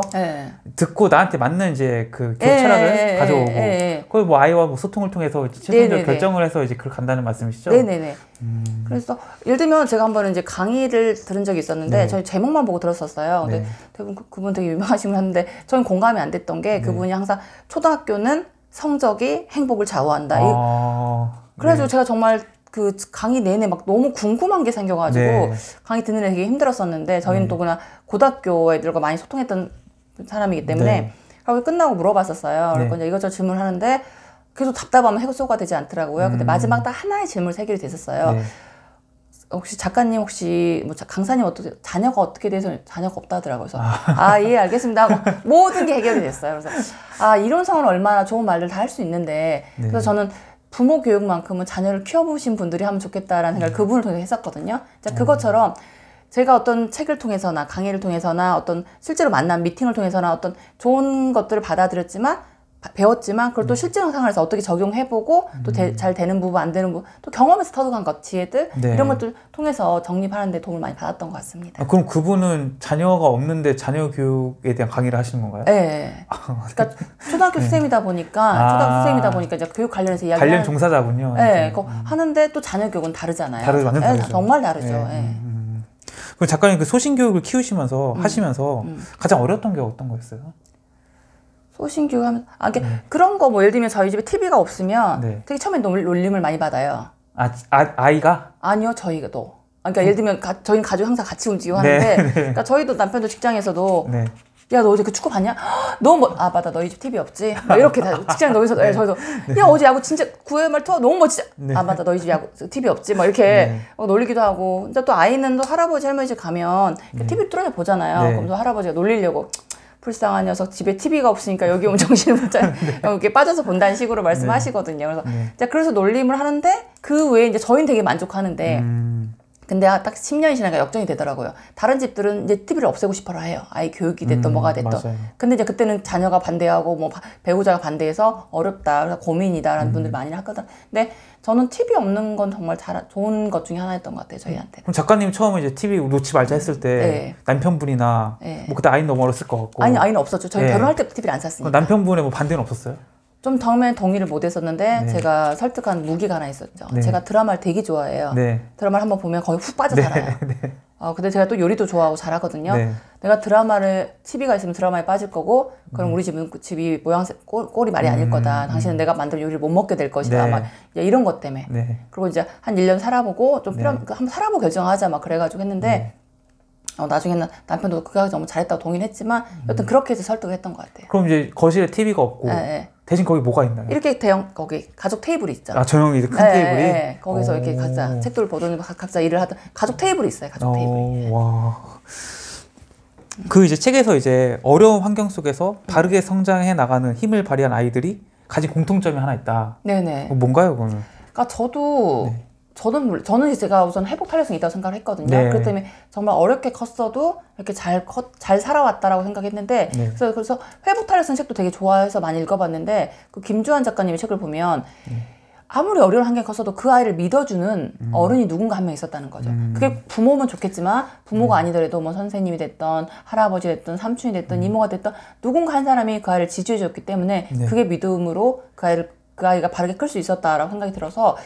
듣고 나한테 맞는 이제 그 교육 철학을 가져오고 그걸 뭐 아이와 뭐 소통을 통해서 최종적 네, 네, 네. 결정을 해서 이제 그걸 간다는 말씀이시죠? 네네네. 음. 그래서 예를 들면 제가 한 번은 이제 강의를 들은 적이 있었는데 네. 저희 제목만 보고 들었었어요. 근데 네. 대부분 그, 그분 되게 유명하신 분 하는데 저는 공감이 안 됐던 게 그분이 항상 초등학교는 성적이 행복을 좌우한다. 아, 그래서 네. 제가 정말 그 강의 내내 막 너무 궁금한 게 생겨가지고 네. 강의 듣는 데 되게 힘들었었는데 저희는 네. 또 그냥 고등학교 애들과 많이 소통했던 사람이기 때문에 하고 네. 끝나고 물어봤었어요. 네. 그리고 그러니까 이제 이것저것 질문하는데 계속 답답하면 해소가 되지 않더라고요. 음. 근데 마지막 딱 하나의 질문 세 개를 됐었어요. 네. 혹시 작가님 혹시 뭐 강사님 어떻게 자녀가 어떻게 돼서 자녀가 없다 하더라고요. 그래서 아예 아, 아 예, 알겠습니다 하고 모든 게 해결이 됐어요. 그래서 아 이론상으로 얼마나 좋은 말을 다 할 수 있는데 그래서 저는 부모 교육만큼은 자녀를 키워보신 분들이 하면 좋겠다라는 생각을 음. 그분을 통해서 했었거든요. 자, 음. 그것처럼 제가 어떤 책을 통해서나 강의를 통해서나 어떤 실제로 만난 미팅을 통해서나 어떤 좋은 것들을 받아들였지만 배웠지만 그걸 또 음. 실제 상황에서 어떻게 적용해보고 또잘 음. 되는 부분 안 되는 부분 또 경험에서 터득한 것 지혜들 네. 이런 것들 통해서 정립하는 데 도움을 많이 받았던 것 같습니다. 아, 그럼 그분은 자녀가 없는데 자녀 교육에 대한 강의를 하시는 건가요? 예. 아, 네. 그러니까 초등학교 네. 선생이다 보니까 아, 초등학교 선생이다 보니까 이제 교육 관련해서 이야기 관련 하는, 종사자군요. 네. 그 음. 하는데 또 자녀 교육은 다르잖아요. 다르 완전 예, 다르죠. 네, 정말 다르죠. 음, 음. 그 작가님 그 소신 교육을 키우시면서 하시면서 가장 어려웠던 게 어떤 거였어요? 소신교육 하면 아 이게 네. 그런 거 뭐 예를 들면 저희 집에 TV가 없으면 네. 되게 처음에 놀림을 많이 받아요. 아, 아아 이가 아니요 저희가 또. 아, 그러니까 예를 들면 가, 저희는 가족 항상 같이 움직이고 하는데 네. 그러니까 네. 저희도 남편도 직장에서도 네. 야너 어제 그 축구 봤냐? 너무 멋... 아 맞다 너희 집 TV 없지? 막 이렇게 다 직장 에서도 예, 네. 저희도 네. 야 어제 야구 진짜 구회 말투 너무 멋지지? 아 맞다 너희 집 야구 TV 없지? 막 이렇게 어, 놀리기도 하고 근데 또 아이는 또 할아버지 할머니 집 가면 그러니까 TV 틀어져 보잖아요. 그럼 또 할아버지가 놀리려고 불쌍한 녀석 집에 TV가 없으니까 여기 오면 정신을 못 차려 네. 어, 이렇게 빠져서 본다는 식으로 네. 말씀하시거든요. 그래서 네. 그래서 놀림을 하는데 그 외에 이제 저희는 되게 만족하는데 음... 근데 딱 10년이 지나니까 역전이 되더라고요. 다른 집들은 이제 TV를 없애고 싶어라 해요. 아이 교육이 됐던 음, 뭐가 됐던. 맞아요. 근데 이제 그때는 자녀가 반대하고 뭐 배우자가 반대해서 어렵다, 그래서 고민이다라는 음. 분들 많이 하거든 근데 저는 TV 없는 건 정말 잘, 좋은 것 중에 하나였던 것 같아요. 저희한테. 그럼 작가님 처음에 이제 TV 놓지 말자 음. 했을 때 네. 남편분이나 네. 뭐 그때 아이는 너무 어렸을 것 같고. 아니 아이는 없었죠. 저희 네. 결혼할 때부터 TV를 안 샀으니까. 남편분의 뭐 반대는 없었어요? 좀 처음에 동의를 못 했었는데 네. 제가 설득한 무기가 하나 있었죠. 네. 제가 드라마를 되게 좋아해요. 네. 드라마를 한번 보면 거의 훅 빠져 살아요. 네, 네. 어, 근데 제가 또 요리도 좋아하고 잘하거든요. 네. 내가 드라마를 TV가 있으면 드라마에 빠질 거고 그럼 음. 우리 집은 집이 모양 새 꼴이 말이 아닐 거다. 음. 음. 당신은 내가 만든 요리를 못 먹게 될 것이다. 막 이런 것 때문에. 그리고 이제 한 일 년 살아보고 좀 필요 그 한번 한 살아보고 결정하자 막 그래 가지고 했는데 어, 나중에는 남편도 그게 너무 잘했다고 동의를 했지만 음. 여튼 그렇게 해서 설득을 했던 것 같아요. 그럼 이제 거실에 TV가 없고 네, 네. 대신 거기 뭐가 있나요? 이렇게 대형 거기 가족 테이블이 있잖아. 아 조용히 큰 네, 테이블이. 네, 네. 거기서 오. 이렇게 각자 책돌 보더 각자 일을 하던 가족 테이블이 있어요. 가족 오. 어, 테이블이. 네. 와. 그 이제 책에서 이제 어려운 환경 속에서 바르게 성장해 나가는 힘을 발휘한 아이들이 가진 공통점이 하나 있다. 네네. 네. 어, 뭔가요, 그거는? 그러니까 저도 네. 저는 저는 제가 우선 회복 탄력성이 있다고 생각을 했거든요. 네. 그렇기 때문에 정말 어렵게 컸어도 이렇게 잘 컷, 잘 살아왔다라고 생각했는데 네. 그래서 그래서 회복 탄력성 책도 되게 좋아해서 많이 읽어봤는데 그 김주환 작가님의 책을 보면 네. 아무리 어려운 환경에 컸어도 그 아이를 믿어주는 음. 어른이 누군가 한 명 있었다는 거죠. 음. 그게 부모면 좋겠지만 부모가 네. 아니더라도 뭐 선생님이 됐던 할아버지 됐던 삼촌이 됐던 음. 이모가 됐던 누군가 한 사람이 그 아이를 지지해줬기 때문에 네. 그게 믿음으로 그 아이를 그 아이가 바르게 클 수 있었다라고 생각이 들어서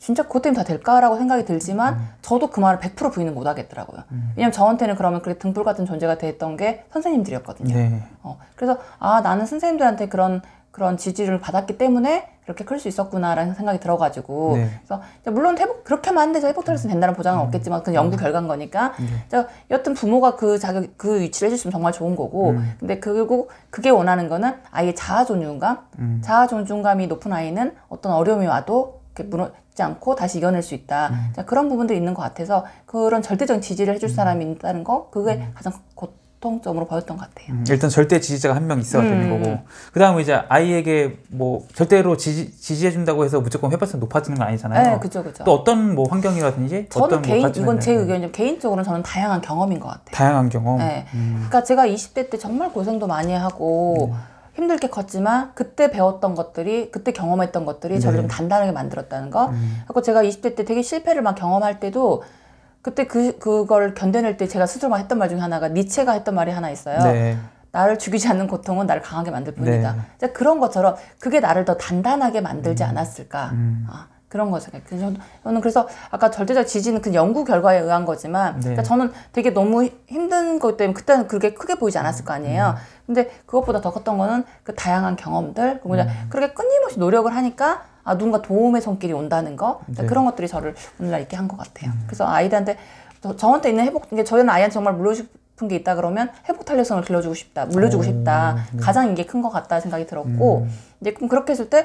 진짜 그것 때문에 다 될까라고 생각이 들지만 음. 저도 그 말을 100% 부인은 못 하겠더라고요. 음. 왜냐면 저한테는 그러면 그렇게 등불 같은 존재가 됐던 게 선생님들이었거든요. 네. 어, 그래서 아 나는 선생님들한테 그런 그런 지지를 받았기 때문에 그렇게 클 수 있었구나라는 생각이 들어가지고 네. 그래서 물론 회복 그렇게만 한데서 회복 탈레스 된다는 보장은 음. 없겠지만 그 연구 음. 결과인 거니까 네. 여튼 부모가 그 자격 그 위치를 해주시면 정말 좋은 거고 음. 근데 결국 그게 원하는 거는 아이의 자아 존중감 음. 자아 존중감이 높은 아이는 어떤 어려움이 와도 이렇게 무너 지지 않고 다시 이겨낼 수 있다. 음. 자, 그런 부분도 있는 것 같아서 그런 절대적 지지를 해줄 음. 사람이 있다는 거 그게 음. 가장 고통점으로 보였던 것 같아요. 음, 일단 절대 지지자가 한 명 있어야 되는 음. 거고 그 다음에 이제 아이에게 뭐 절대로 지지, 지지해준다고 해서 무조건 회발성 높아지는 건 아니잖아요. 네, 그죠, 그죠. 또 어떤 뭐 환경이라든지 저는 어떤 뭐 개인 뭐 이건 제 의견이죠. 개인적으로 저는 다양한 경험인 것 같아요. 다양한 경험. 네. 그러니까 제가 20대 때 정말 고생도 많이 하고. 힘들게 컸지만 그때 배웠던 것들이 그때 경험했던 것들이 네. 저를 좀 네. 단단하게 만들었다는 거. 음. 그리고 제가 20대 때 되게 실패를 막 경험할 때도 그때 그 그걸 견뎌낼 때 제가 스스로 막 했던 말 중에 하나가 니체가 했던 말이 하나 있어요. 네. 나를 죽이지 않는 고통은 나를 강하게 만들 뿐이다. 네. 그런 것처럼 그게 나를 더 단단하게 만들지 음. 않았을까. 음. 아, 그런 거죠 저는 그래서 아까 절대적 지지는 그 연구 결과에 의한 거지만 네. 그러니까 저는 되게 너무 힘든 것 때문에 그때는 그렇게 크게 보이지 않았을 거 아니에요. 음, 음. 근데 그것보다 더 컸던 거는 그 다양한 경험들 그리고 음. 그렇게 끊임없이 노력을 하니까 아 누군가 도움의 손길이 온다는 거 그러니까 네. 그런 것들이 저를 오늘날 있게 한 것 같아요. 음. 그래서 아이들한테 저, 저한테 있는 회복 이게 저희는 아이한테 정말 물려주고 싶은 게 있다 그러면 회복 탄력성을 길러주고 싶다 물려주고 오. 싶다 네. 가장 이게 큰 것 같다 생각이 들었고 음. 이제 그럼 그렇게 했을 때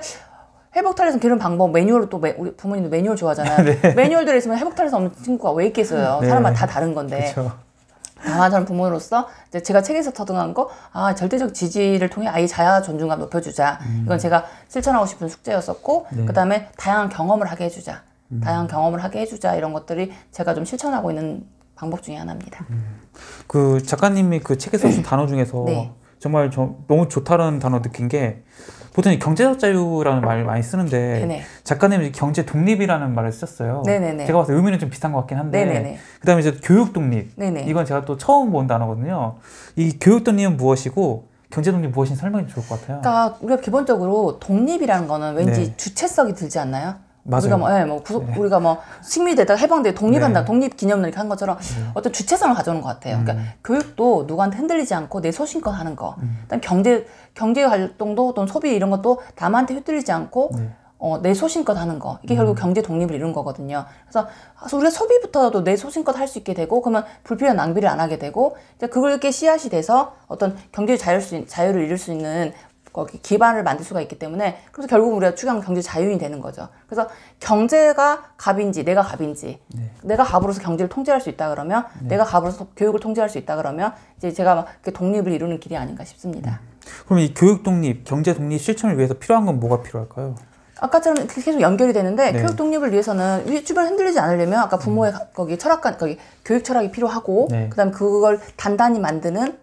회복 탈에서 그런 방법 매뉴얼을또 매, 우리 부모님도 매뉴얼 좋아하잖아요. 네. 매뉴얼들 있으면 회복 탈에서 없는 친구가 왜 있겠어요. 네. 사람마다 다 다른 건데. 그쵸. 아, 저는 부모로서 이제 제가 책에서 터득한 거, 아, 절대적 지지를 통해 아이 자아 존중감 높여주자. 음. 이건 제가 실천하고 싶은 숙제였었고, 네. 그 다음에 다양한 경험을 하게 해주자. 음. 다양한 경험을 하게 해주자. 이런 것들이 제가 좀 실천하고 있는 방법 중에 하나입니다. 음. 그 작가님이 그 책에서 쓴 네. 단어 중에서 네. 정말 저, 너무 좋다는 단어 느낀 게, 보통 경제적 자유라는 말을 많이 쓰는데 네네. 작가님이 경제 독립이라는 말을 쓰셨어요. 네네네. 제가 봤을 때 의미는 좀 비슷한 것 같긴 한데 네네네. 그다음에 이제 교육 독립 이건 제가 또 처음 본 단어거든요. 이 교육 독립은 무엇이고 경제 독립 무엇인지 설명이 좋을 것 같아요. 그러니까 우리가 기본적으로 독립이라는 거는 왠지 네. 주체성이 들지 않나요? 맞아요. 우리가 뭐, 예, 뭐 구속, 네. 우리가 뭐 식민지에다가 해방돼 독립한다, 네. 독립기념일 이렇게 한 것처럼 네. 어떤 주체성을 가져오는 것 같아요. 그러니까 음. 교육도 누구한테 흔들리지 않고 내 소신껏 하는 거, 음. 그다음 경제 경제 활동도 또는 소비 이런 것도 남한테 흔들리지 않고 네. 어, 내 소신껏 하는 거 이게 결국 음. 경제 독립을 이룬 거거든요. 그래서 그래서 아, 우리가 소비부터도 내 소신껏 할 수 있게 되고 그러면 불필요한 낭비를 안 하게 되고 이제 그걸 이렇게 씨앗이 돼서 어떤 경제 자율 수, 자유를 이룰 수 있는 거기 기반을 만들 수가 있기 때문에 그래서 결국 우리가 추구한 경제 자유인이 되는 거죠. 그래서 경제가 갑인지 내가 갑인지 네. 내가 갑으로서 경제를 통제할 수 있다 그러면 네. 내가 갑으로서 교육을 통제할 수 있다 그러면 이제 제가 막 독립을 이루는 길이 아닌가 싶습니다. 음. 그럼 이 교육 독립, 경제 독립 실천을 위해서 필요한 건 뭐가 필요할까요? 아까처럼 그 계속 연결이 되는데 네. 교육 독립을 위해서는 주변 흔들리지 않으려면 아까 부모의 음. 거기 철학관 거기 교육 철학이 필요하고 네. 그다음 에 그걸 단단히 만드는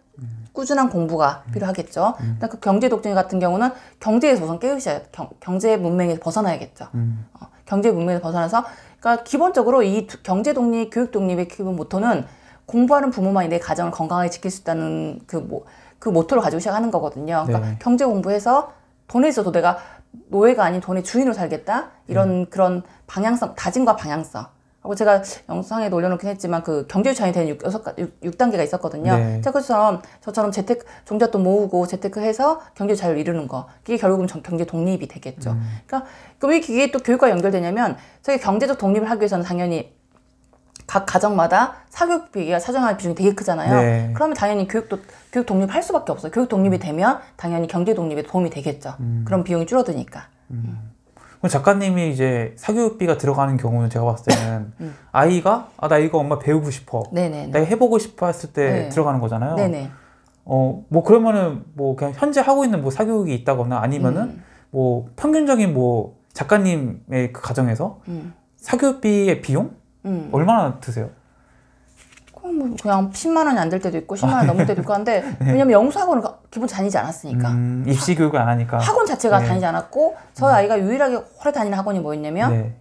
꾸준한 공부가 음. 필요하겠죠. 음. 그 경제 독재 같은 경우는 경제에서 우선 깨우셔야 경, 경제 문맹에서 벗어나야겠죠. 음. 어, 경제 문맹에서 벗어나서 그러니까 기본적으로 이 경제 독립, 교육 독립의 기본 모토는 공부하는 부모만이 내 가정을 건강하게 지킬 수 있다는 그, 뭐, 그 모토를 가지고 시작하는 거거든요. 그러니까 네. 경제 공부해서 돈에 있어도 내가 노예가 아닌 돈의 주인으로 살겠다 이런 음. 그런 방향성 다짐과 방향성 하고 제가 영상에 올려놓긴 했지만 그 경제 유착이 된 6, 6, 6 단계가 있었거든요. 네. 그래서 저처럼 재테크 종잣돈 모으고 재테크해서 경제 자유를 이루는 거 이게 결국은 경제 독립이 되겠죠. 음. 그러니까 그럼 이게 또 교육과 연결되냐면 저희 경제적 독립을 하기 위해서는 당연히 각 가정마다 사교육비가 사정하는 비중이 되게 크잖아요. 네. 그러면 당연히 교육도 교육 독립할 수밖에 없어요. 교육 독립이 음. 되면 당연히 경제 독립에 도움이 되겠죠. 음. 그런 비용이 줄어드니까. 음. 작가님이 이제 사교육비가 들어가는 경우는 제가 봤을 때는 음. 아이가 아 나 이거 엄마 배우고 싶어, 네네네. 내가 해보고 싶어 했을 때 네. 들어가는 거잖아요. 네네. 어뭐 그러면은 뭐 그냥 현재 하고 있는 뭐 사교육이 있다거나 아니면은 음. 뭐 평균적인 뭐 작가님의 그 가정에서 음. 사교육비의 비용 음. 얼마나 드세요? 음, 뭐 그냥 10만 원이 안 될 때도 있고 10만 원 넘을 때도 있고 한데 네. 왜냐면 영수학원을 기본 다니지 않았으니까 음, 입시 교육을 안 하니까 학원 자체가 네. 다니지 않았고 저희 음. 아이가 유일하게 오래 다니는 학원이 뭐였냐면 네.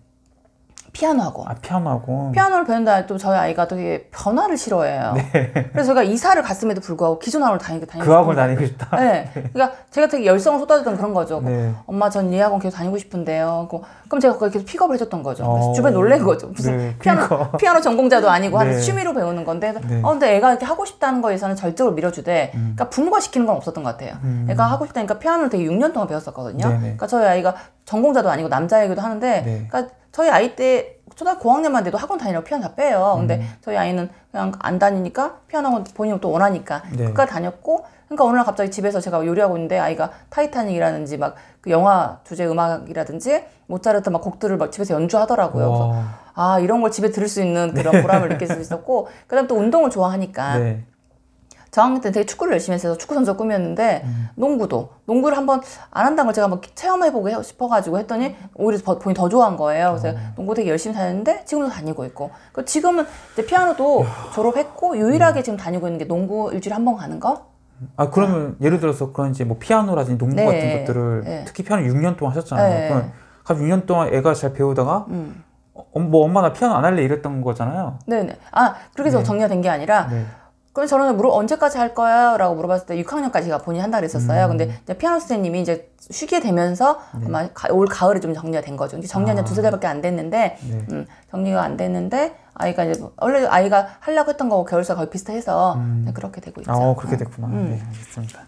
피아노 학원. 아, 피아노 학원. 피아노를 배운다 해도 저희 아이가 되게 변화를 싫어해요. 네. 그래서 제가 이사를 갔음에도 불구하고 기존 학원을 다니고 다니고 그 학원 다니고 싶다. 네. 그러니까 제가 되게 열성을 쏟아줬던 그런 거죠. 그 네. 엄마 전 이 학원 계속 다니고 싶은데요. 그 그럼 제가 거기 계속 픽업을 해줬던 거죠. 그래서 어... 주변 에 놀란 거죠. 무슨 네, 피아노 그러니까. 피아노 전공자도 아니고 한 네. 취미로 배우는 건데. 네. 어 근데 애가 이렇게 하고 싶다는 거에서는 절대로 밀어주되. 음. 그러니까 부모가 시키는 건 없었던 것 같아요. 음. 애가 하고 싶다니까 피아노를 되게 6년 동안 배웠었거든요. 네 그러니까 저희 아이가 전공자도 아니고 남자애기도 하는데. 네. 그러니까 저희 아이 때 초등학교 5학년만 돼도 학원 다니라고 피아노 다 빼요. 근데 음. 저희 아이는 그냥 안 다니니까 피아노 학원 본인은 또 원하니까 네. 그까 다녔고 그러니까 어느 날 갑자기 집에서 제가 요리하고 있는데 아이가 타이타닉이라든지 막 그 영화 주제 음악이라든지 모차르트 막 곡들을 막 집에서 연주하더라고요. 그래서 아 이런 걸 집에 들을 수 있는 그런 보람을 느낄 수 있었고 그다음 또 운동을 좋아하니까 네. 저학년 때 되게 축구를 열심히 했어서 축구 선수 꿈이었는데 음. 농구도 농구를 한번 안 한다는 걸 제가 한번 체험해보고 싶어가지고 했더니 오히려 본인 더 좋아한 거예요. 그래서 어. 농구 되게 열심히 다녔는데 지금도 다니고 있고 그 지금은 이제 피아노도 야. 졸업했고 유일하게 음. 지금 다니고 있는 게 농구 일주일에 한 번 가는 거. 아 그러면 아. 예를 들어서 그런 이제 뭐 피아노라든지 농구 네. 같은 것들을 네. 특히 피아노 6년 동안 하셨잖아요. 네. 그럼 한 6년 동안 애가 잘 배우다가 음. 어, 뭐 엄마 나 피아노 안 할래 이랬던 거잖아요. 네네. 네. 아 그렇게 해서 네. 정리가 된 게 아니라. 네. 그럼 저는 물어 언제까지 할 거야? 라고 물어봤을 때 6학년까지가 본인이 한다 그했었어요 음. 근데 이제 피아노 선생님이 이제 쉬게 되면서 네. 아마 가, 올 가을에 좀 정리가 된 거죠. 정리한 지 아. 두세 달밖에 안 됐는데, 네. 음, 정리가 안 됐는데, 아이가 이제, 원래 아이가 하려고 했던 거고 겨울사 거의 비슷해서 음. 그렇게 되고 있죠. 아, 그렇게 됐구나. 음. 네, 알겠습니다.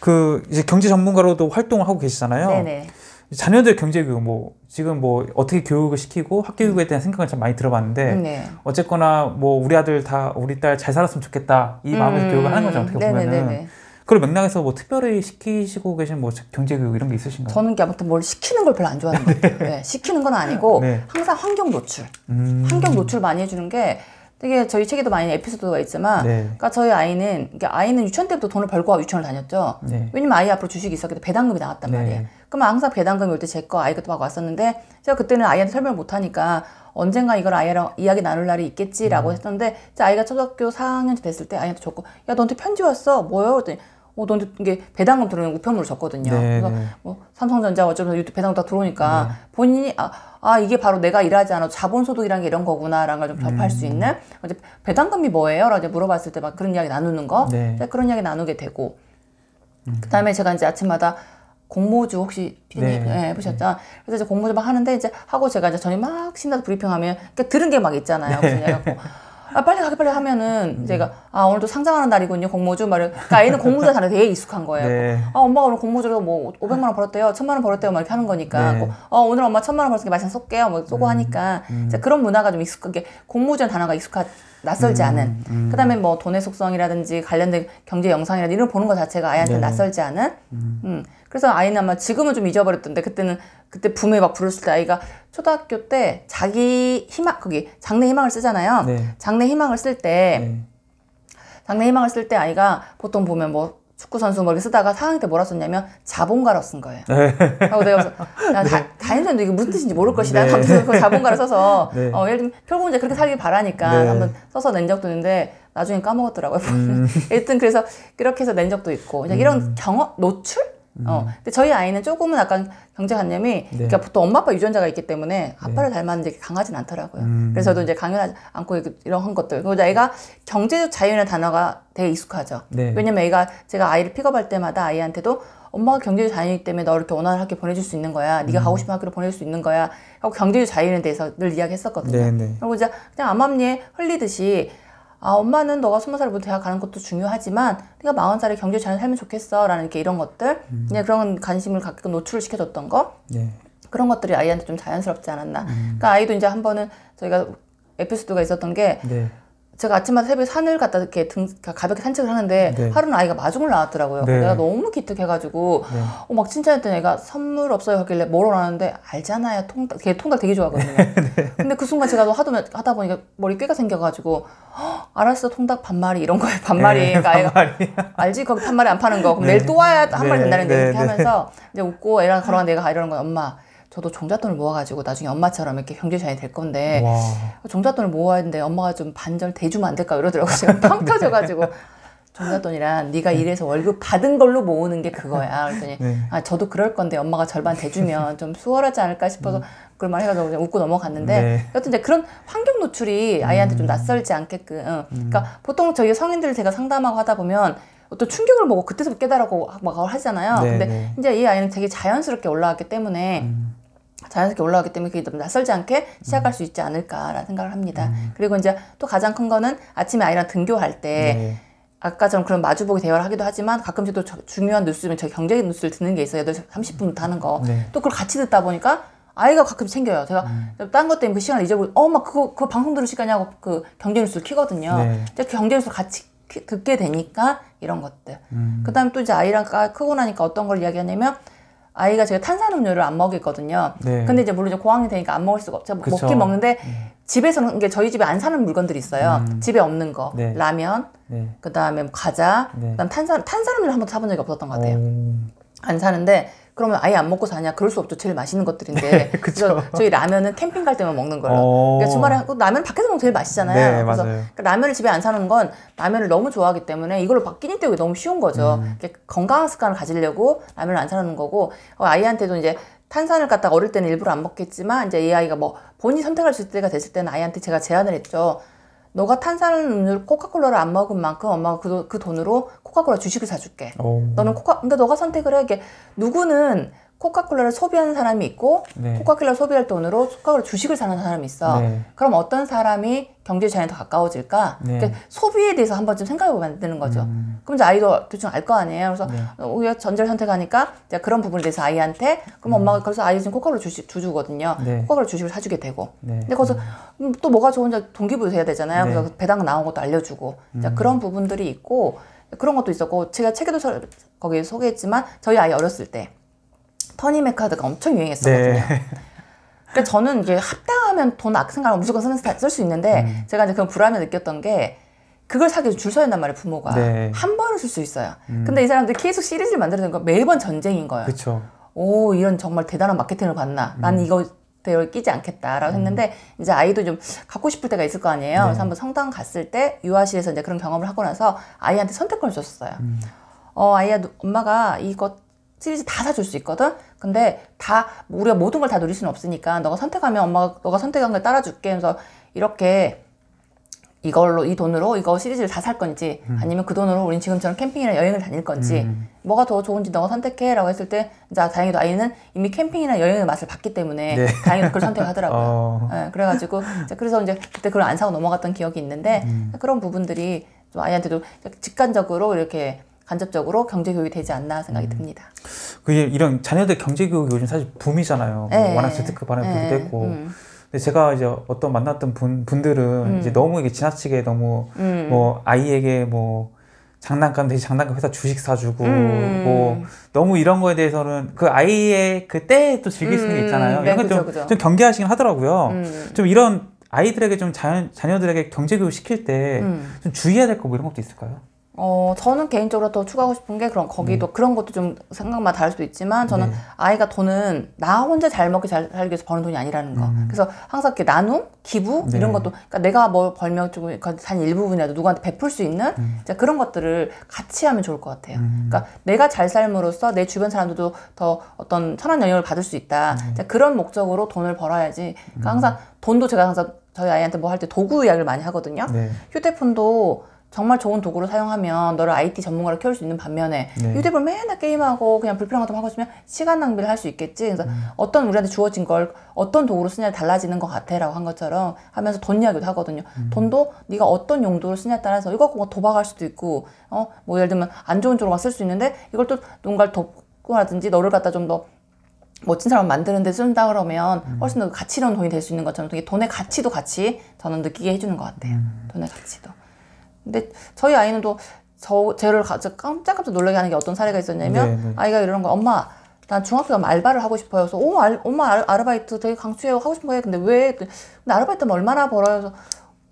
그, 이제 경제 전문가로도 활동을 하고 계시잖아요. 네네. 네. 자녀들 경제교육 뭐 지금 뭐 어떻게 교육을 시키고 학교 교육에 대한 생각을 참 많이 들어봤는데 음, 네. 어쨌거나 뭐 우리 아들 다 우리 딸 잘 살았으면 좋겠다 이 음, 마음에서 음. 교육을 하는 거죠 어떻게 음, 보면은 네네네네. 그런 맥락에서 뭐 특별히 시키시고 계신 뭐 경제교육 이런 게 있으신가요? 저는 아무튼 뭘 시키는 걸 별로 안 좋아하는 네. 것 같아요. 네. 시키는 건 아니고 네. 항상 환경 노출, 음. 환경 노출 많이 해주는 게 되게 저희 책에도 많이 에피소드가 있지만, 네. 그러니까 저희 아이는 그러니까 아이는 유치원 때부터 돈을 벌고 유치원을 다녔죠. 네. 왜냐면 아이 앞으로 주식이 있었기 때문에 배당금이 나왔단 네. 말이에요. 그러면 항상 배당금이 올 때 제 거 아이가 또막 왔었는데 제가 그때는 아이한테 설명을 못하니까 언젠가 이걸 아이랑 이야기 나눌 날이 있겠지라고 음. 했었는데 아이가 초등학교 4학년 됐을 때 아이한테 줬고 야 너한테 편지 왔어 뭐요? 그랬더니 어, 너한테 이게 배당금 들어오는 우편물을 줬거든요. 네, 그래서 네. 뭐 삼성전자 어쩌면 유튜브 배당금 다 들어오니까 네. 본인이 아, 아 이게 바로 내가 일하지 않아도 자본소득이란 게 이런 거구나라는 걸 좀 접할 음. 수 있는 이제 배당금이 뭐예요? 라고 이제 물어봤을 때 막 그런 이야기 나누는 거 네. 그런 이야기 나누게 되고 음. 그다음에 제가 이제 아침마다 공모주 혹시 피디님 네. 예, 해보셨죠? 네. 그래서 이제 공모주 막 하는데 이제 하고 제가 이제 저희 막 신나서 브리핑하면 그러니까 들은 게 막 있잖아요. 네. 그래서 내 뭐, 아, 빨리 가게 빨리 하면은 음. 제가 아 오늘도 상장하는 날이군요 공모주 말을 그러니까 애는 공모주에 다는 되게 익숙한 거예요. 네. 아 엄마가 오늘 공모주로 뭐 500만 원 벌었대요, 1000만 원 벌었대요 막 이렇게 하는 거니까. 네. 뭐, 어 오늘 엄마 1000만 원 벌었으니까 마시 쏠게요 뭐 쏘고 음. 하니까 음. 그런 문화가 좀익숙하게 공모주는 단어가 익숙하 낯설지 음. 않은. 음. 그다음에 뭐 돈의 속성이라든지 관련된 경제 영상이라든지 이런 거 보는 것 자체가 아이한테 네. 낯설지 않은. 음. 음. 그래서 아이는 아마 지금은 좀 잊어버렸던데 그때는 그때 붐에 막 불었을 때 아이가 초등학교 때 자기 희망 거기 장래 희망을 쓰잖아요. 네. 장래 희망을 쓸때 네. 장래 희망을 쓸 때 아이가 보통 보면 뭐 축구 선수 뭐 이렇게 쓰다가 4학년 때 뭐라 썼냐면 자본가로 쓴 거예요. 네. 하고 내가 그래서 나 네. 다인사도 이게 무슨 뜻인지 모를 것이다. 네. 아무튼 그자본가로 써서 네. 어, 예를 들면 결국 이제 그렇게 살길 바라니까 네. 한번 써서 낸 적도 있는데 나중에 까먹었더라고요. 음. 일단 그래서 그렇게 해서 낸 적도 있고 이제 이런 음. 경험 노출 음. 어. 근데 저희 아이는 조금은 약간 경제관념이 네. 그러니까 보통 엄마 아빠 유전자가 있기 때문에 네. 아빠를 네. 닮았는데 강하진 않더라고요. 음. 그래서 저도 이제 강연하지 않고 이런 것들. 그리고 애가 경제적 자유라는 단어가 되게 익숙하죠. 네. 왜냐면 애가 제가 아이를 픽업할 때마다 아이한테도 엄마가 경제적 자유이기 때문에 너 이렇게 원하는 학교 보내줄 수 있는 거야. 네가 음. 가고 싶은 학교로 보내줄수 있는 거야. 하고 경제적 자유에 대해서 늘 이야기했었거든요. 네네. 네. 그리고 이제 그냥 암암리에 흘리듯이 아 엄마는 너가 스무 살부터 대학 가는 것도 중요하지만 네가 마흔 살에 경제 잘 살면 좋겠어라는 이렇게 이런 것들 음. 그냥 그런 관심을 가끔 노출을 시켜줬던 거 예. 그런 것들이 아이한테 좀 자연스럽지 않았나. 음. 그러니까 아이도 이제 한 번은 저희가 에피소드가 있었던 게 네. 제가 아침마다 새벽에 산을 갔다 이렇게 등 가볍게 산책을 하는데 네. 하루는 아이가 마중을 나왔더라고요. 네. 내가 너무 기특해가지고 네. 어, 막 칭찬했더니 애가 선물 없어요 하길래 뭐로 나왔는데 알잖아요 통닭 걔 통닭 되게 좋아하거든요. 네. 근데 그 순간 제가 하도 하다 보니까 머리 꾀가 생겨가지고 알았어 통닭 반마리 이런 거예요 네, 반마리 그러니까 애가 알지 거기 반마리 안 파는 거 그럼 네. 내일 또 와야 한 마리 된다는데 이렇게 하면서 이제 웃고 애랑 걸어간 내가 아, 이러는 거야 엄마 저도 종잣돈을 모아가지고 나중에 엄마처럼 이렇게 경제자이 될 건데 와. 종잣돈을 모아야되는데 엄마가 좀 반절 대주면 안 될까 이러더라고요. 지금 펑 네. 터져가지고 종잣돈이란 네가 일해서 네. 월급 받은 걸로 모으는 게 그거야. 그랬더니 네. 아 저도 그럴 건데 엄마가 절반 대주면 좀 수월하지 않을까 싶어서 음. 그걸 말해가지고 그냥 웃고 넘어갔는데 네. 여튼 이제 그런 환경 노출이 아이한테 좀 음. 낯설지 않게끔 응. 그러니까 음. 보통 저희 성인들 제가 상담하고 하다 보면 어떤 충격을 먹고 그때서 부터 깨달았고 막 하잖아요. 네, 근데 네. 이제 이 아이는 되게 자연스럽게 올라왔기 때문에 음. 자연스럽게 올라오기 때문에 그게 너무 낯설지 않게 시작할 음. 수 있지 않을까라는 생각을 합니다. 음. 그리고 이제 또 가장 큰 거는 아침에 아이랑 등교할 때 네. 아까처럼 그런 마주보기 대화를 하기도 하지만 가끔씩 또 중요한 뉴스면 저 경제 뉴스를 듣는 게 있어요. 8시 30분부터 하는 거. 네. 또 그걸 같이 듣다 보니까 아이가 가끔 챙겨요. 제가 음. 딴것 때문에 그 시간을 잊어버리고, 어, 엄마 그거, 그거 방송 들을 시간이냐고 그 경제 뉴스를 키거든요. 네. 근 경제 뉴스를 같이 듣게 되니까 이런 것들. 음. 그 다음에 또 이제 아이랑 크고 나니까 어떤 걸 이야기하냐면 아이가 제가 탄산음료를 안 먹이거든요. 네. 근데 이제 물론 이제 고학이 되니까 안 먹을 수가 없죠. 뭐 그쵸. 먹긴 먹는데 음. 집에서는 이게 저희 집에 안 사는 물건들이 있어요. 음. 집에 없는 거, 네. 라면, 네. 그 다음에 뭐 과자, 네. 그다음 탄산 탄산음료 를 한번 사본 적이 없었던 것 같아요. 오. 안 사는데 그러면 아예 안 먹고 사냐? 그럴 수 없죠. 제일 맛있는 것들인데. 네, 그래서 저희 라면은 캠핑 갈 때만 먹는 거예요. 어. 그러니까 주말에 하고 라면 밖에서 먹으면 제일 맛있잖아요. 네, 그래서 그러니 라면을 집에 안 사는 건 라면을 너무 좋아하기 때문에 이걸로 바뀌는 때 너무 쉬운 거죠. 음. 그러 건강한 습관을 가지려고 라면을 안 사는 거고 어, 아이한테도 이제 탄산을 갖다가 어릴 때는 일부러 안 먹겠지만 이제 이 아이가 뭐 본인이 선택할 수 있을 때가 됐을 때는 아이한테 제가 제안을 했죠. 너가 탄산음료 코카콜라를 안 먹은 만큼 엄마가 그, 그 돈으로 코카콜라 주식을 사줄게. 오. 어. 너는 코카, 그러 너가 선택을 해. 이게 누구는 코카콜라를 소비하는 사람이 있고 네. 코카콜라 소비할 돈으로 코카콜라 주식을 사는 사람이 있어. 네. 그럼 어떤 사람이 경제 자연에 더 가까워질까? 네. 그러니까 소비에 대해서 한 번쯤 생각해 보면 되는 거죠. 음. 그럼 이제 아이도 대충 알 거 아니에요. 그래서 네. 우리가 전제를 선택하니까 이제 그런 부분에 대해서 아이한테 그럼 음. 엄마가 그래서 아이 지금 코카콜라 주식 주주거든요. 네. 코카콜라 주식을 사주게 되고. 네. 근데 거기서 음. 음. 또 뭐가 좋은지 동기부여 해야 되잖아요. 그래서 배당 나온 것도 알려주고 음. 그런 부분들이 있고 그런 것도 있었고 제가 책에도 거기 에 소개했지만 저희 아이 어렸을 때. 터니맥 카드가 엄청 유행했었거든요. 네. 그러니까 저는 이게 합당하면 돈 생각하면 무조건 쓰는 스타일 쓸수 있는데 음. 제가 이제 그런 불안을 느꼈던 게 그걸 사기 줄서야된단 말이에요 부모가 네. 한 번을 쓸 수 있어요. 음. 근데 이 사람들이 계속 시리즈를 만드는 거 매번 전쟁인 거예요. 그쵸. 오 이런 정말 대단한 마케팅을 봤나? 난 음. 이거 대열 끼지 않겠다라고 음. 했는데 이제 아이도 좀 갖고 싶을 때가 있을 거 아니에요. 네. 그래서 한번 성당 갔을 때 유아실에서 이제 그런 경험을 하고 나서 아이한테 선택권을 줬어요. 음. 어 아이야 엄마가 이것 시리즈 다 사줄 수 있거든? 근데 다, 우리가 모든 걸 다 누릴 수는 없으니까 너가 선택하면 엄마가 너가 선택한 걸 따라줄게. 그래서 이렇게 이걸로 이 돈으로 이거 시리즈를 다 살 건지 음. 아니면 그 돈으로 우린 지금처럼 캠핑이나 여행을 다닐 건지 음. 뭐가 더 좋은지 너가 선택해 라고 했을 때 자, 다행히도 아이는 이미 캠핑이나 여행의 맛을 봤기 때문에 네. 다행히도 그걸 선택하더라고요 어. 네, 그래가지고 그래서 이제 그때 그걸 안 사고 넘어갔던 기억이 있는데 음. 그런 부분들이 좀 아이한테도 직관적으로 이렇게 간접적으로 경제 교육이 되지 않나 생각이 음. 듭니다. 그 이런 자녀들 경제 교육이 요즘 사실 붐이잖아요. 뭐 네. 뭐 워낙 재테크 반응 네. 되고 음. 제가 이제 어떤 만났던 분 분들은 음. 이제 너무 이게 지나치게 너무 음. 뭐 아이에게 뭐 장난감 대신 장난감 회사 주식 사주고 음. 뭐 너무 이런 거에 대해서는 그 아이의 그때 또 즐길 수있 음. 있잖아요. 네, 이런 네, 좀좀 경계하시긴 하더라고요. 음. 좀 이런 아이들에게 좀자 자녀들에게 경제 교육 시킬 때 좀 주의해야 될 거 뭐 이런 것도 있을까요? 어, 저는 개인적으로 더 추가하고 싶은 게 그런 거기도 음. 그런 것도 좀생각만다를 수도 있지만 저는 네. 아이가 돈은 나 혼자 잘 먹게 잘 살기 위해서 버는 돈이 아니라는 거. 음. 그래서 항상 이렇게 나눔, 기부 네. 이런 것도 그러니까 내가 뭘 벌면 조금 그러니까 단 일부분이라도 누구한테 베풀 수 있는 음. 그런 것들을 같이 하면 좋을 것 같아요. 음. 그러니까 내가 잘 삶으로써 내 주변 사람들도 더 어떤 선한 영향을 받을 수 있다. 음. 그런 목적으로 돈을 벌어야지. 그러니까 음. 항상 돈도 제가 항상 저희 아이한테 뭐 할 때 도구 이야기를 많이 하거든요. 네. 휴대폰도 정말 좋은 도구로 사용하면 너를 IT 전문가로 키울 수 있는 반면에 네. 유튜브를 맨날 게임하고 그냥 불필요한 것만 하고 있으면 시간 낭비를 할 수 있겠지. 그래서 음. 어떤 우리한테 주어진 걸 어떤 도구로 쓰냐에 달라지는 것 같아라고 한 것처럼 하면서 돈 이야기도 하거든요. 음. 돈도 네가 어떤 용도로 쓰냐에 따라서 이거 뭐 도박할 수도 있고 어 뭐 예를 들면 안 좋은 쪽으로 쓸 수 있는데 이걸 또 누군가를 돕거라든지 너를 갖다 좀 더 멋진 사람 만드는데 쓴다 그러면 음. 훨씬 더 가치로운 돈이 될 수 있는 것처럼 돈의 가치도 같이 저는 느끼게 해주는 것 같아요. 음. 돈의 가치도. 근데 저희 아이는 또 저, 제를 깜짝깜짝 놀라게 하는 게 어떤 사례가 있었냐면 네네. 네. 아이가 이런 거 엄마 난 중학교 가면 알바를 하고 싶어요. 그래서 오, 알, 엄마 아르바이트 되게 강추해요. 하고 싶어요. 근데 왜? 근데 아르바이트면 얼마나 벌어요? 그래서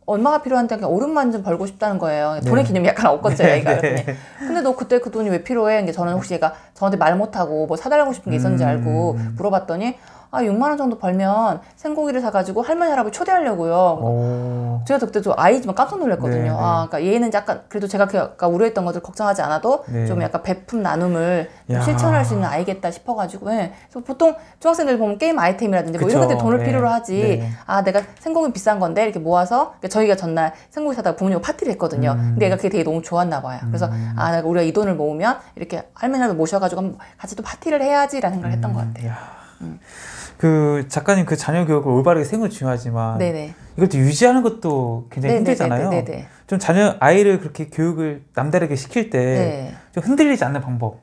얼마가 필요한데 그냥 오른만좀 벌고 싶다는 거예요. 그러니까 네. 돈의 개념이 약간 없거든요, 네. 얘가. 네. 네. 근데 너 그때 그 돈이 왜 필요해? 근데 저는 혹시 얘가 저한테 말 못하고 뭐 사달라고 싶은 게 있었는지 음. 알고 물어봤더니 아 6만 원 정도 벌면 생고기를 사가지고 할머니 할아버지 초대하려고요. 오. 어. 제가 그때 좀 아이 지만 깜짝 놀랐거든요. 네아 네. 그러니까 얘는 약간 그래도 제가 약간 그, 그러니까 우려했던 것들 걱정하지 않아도 네. 좀 약간 베품 나눔을 좀 실천할 수 있는 아이겠다 싶어가지고 네. 그래서 보통 중학생들 보면 게임 아이템이라든지 뭐 이런 것들 돈을 네. 필요로 하지. 네. 아 내가 생고기 비싼 건데 이렇게 모아서 그러니까 저희가 전날 생고기 사다가 부모님 파티를 했거든요. 음. 근데 얘가 그게 되게 너무 좋았나 봐요. 그래서 음. 아 내가 우리가 이 돈을 모으면 이렇게 할머니 할아 모셔가지고 같이 또 파티를 해야지라는 생각을 했던 것 음. 같아요. 음. 그 작가님 그 자녀 교육을 올바르게 생을 중요하지만 네네. 이걸 또 유지하는 것도 굉장히 네네, 힘들잖아요. 네네, 좀 자녀 아이를 그렇게 교육을 남다르게 시킬 때좀 네. 흔들리지 않는 방법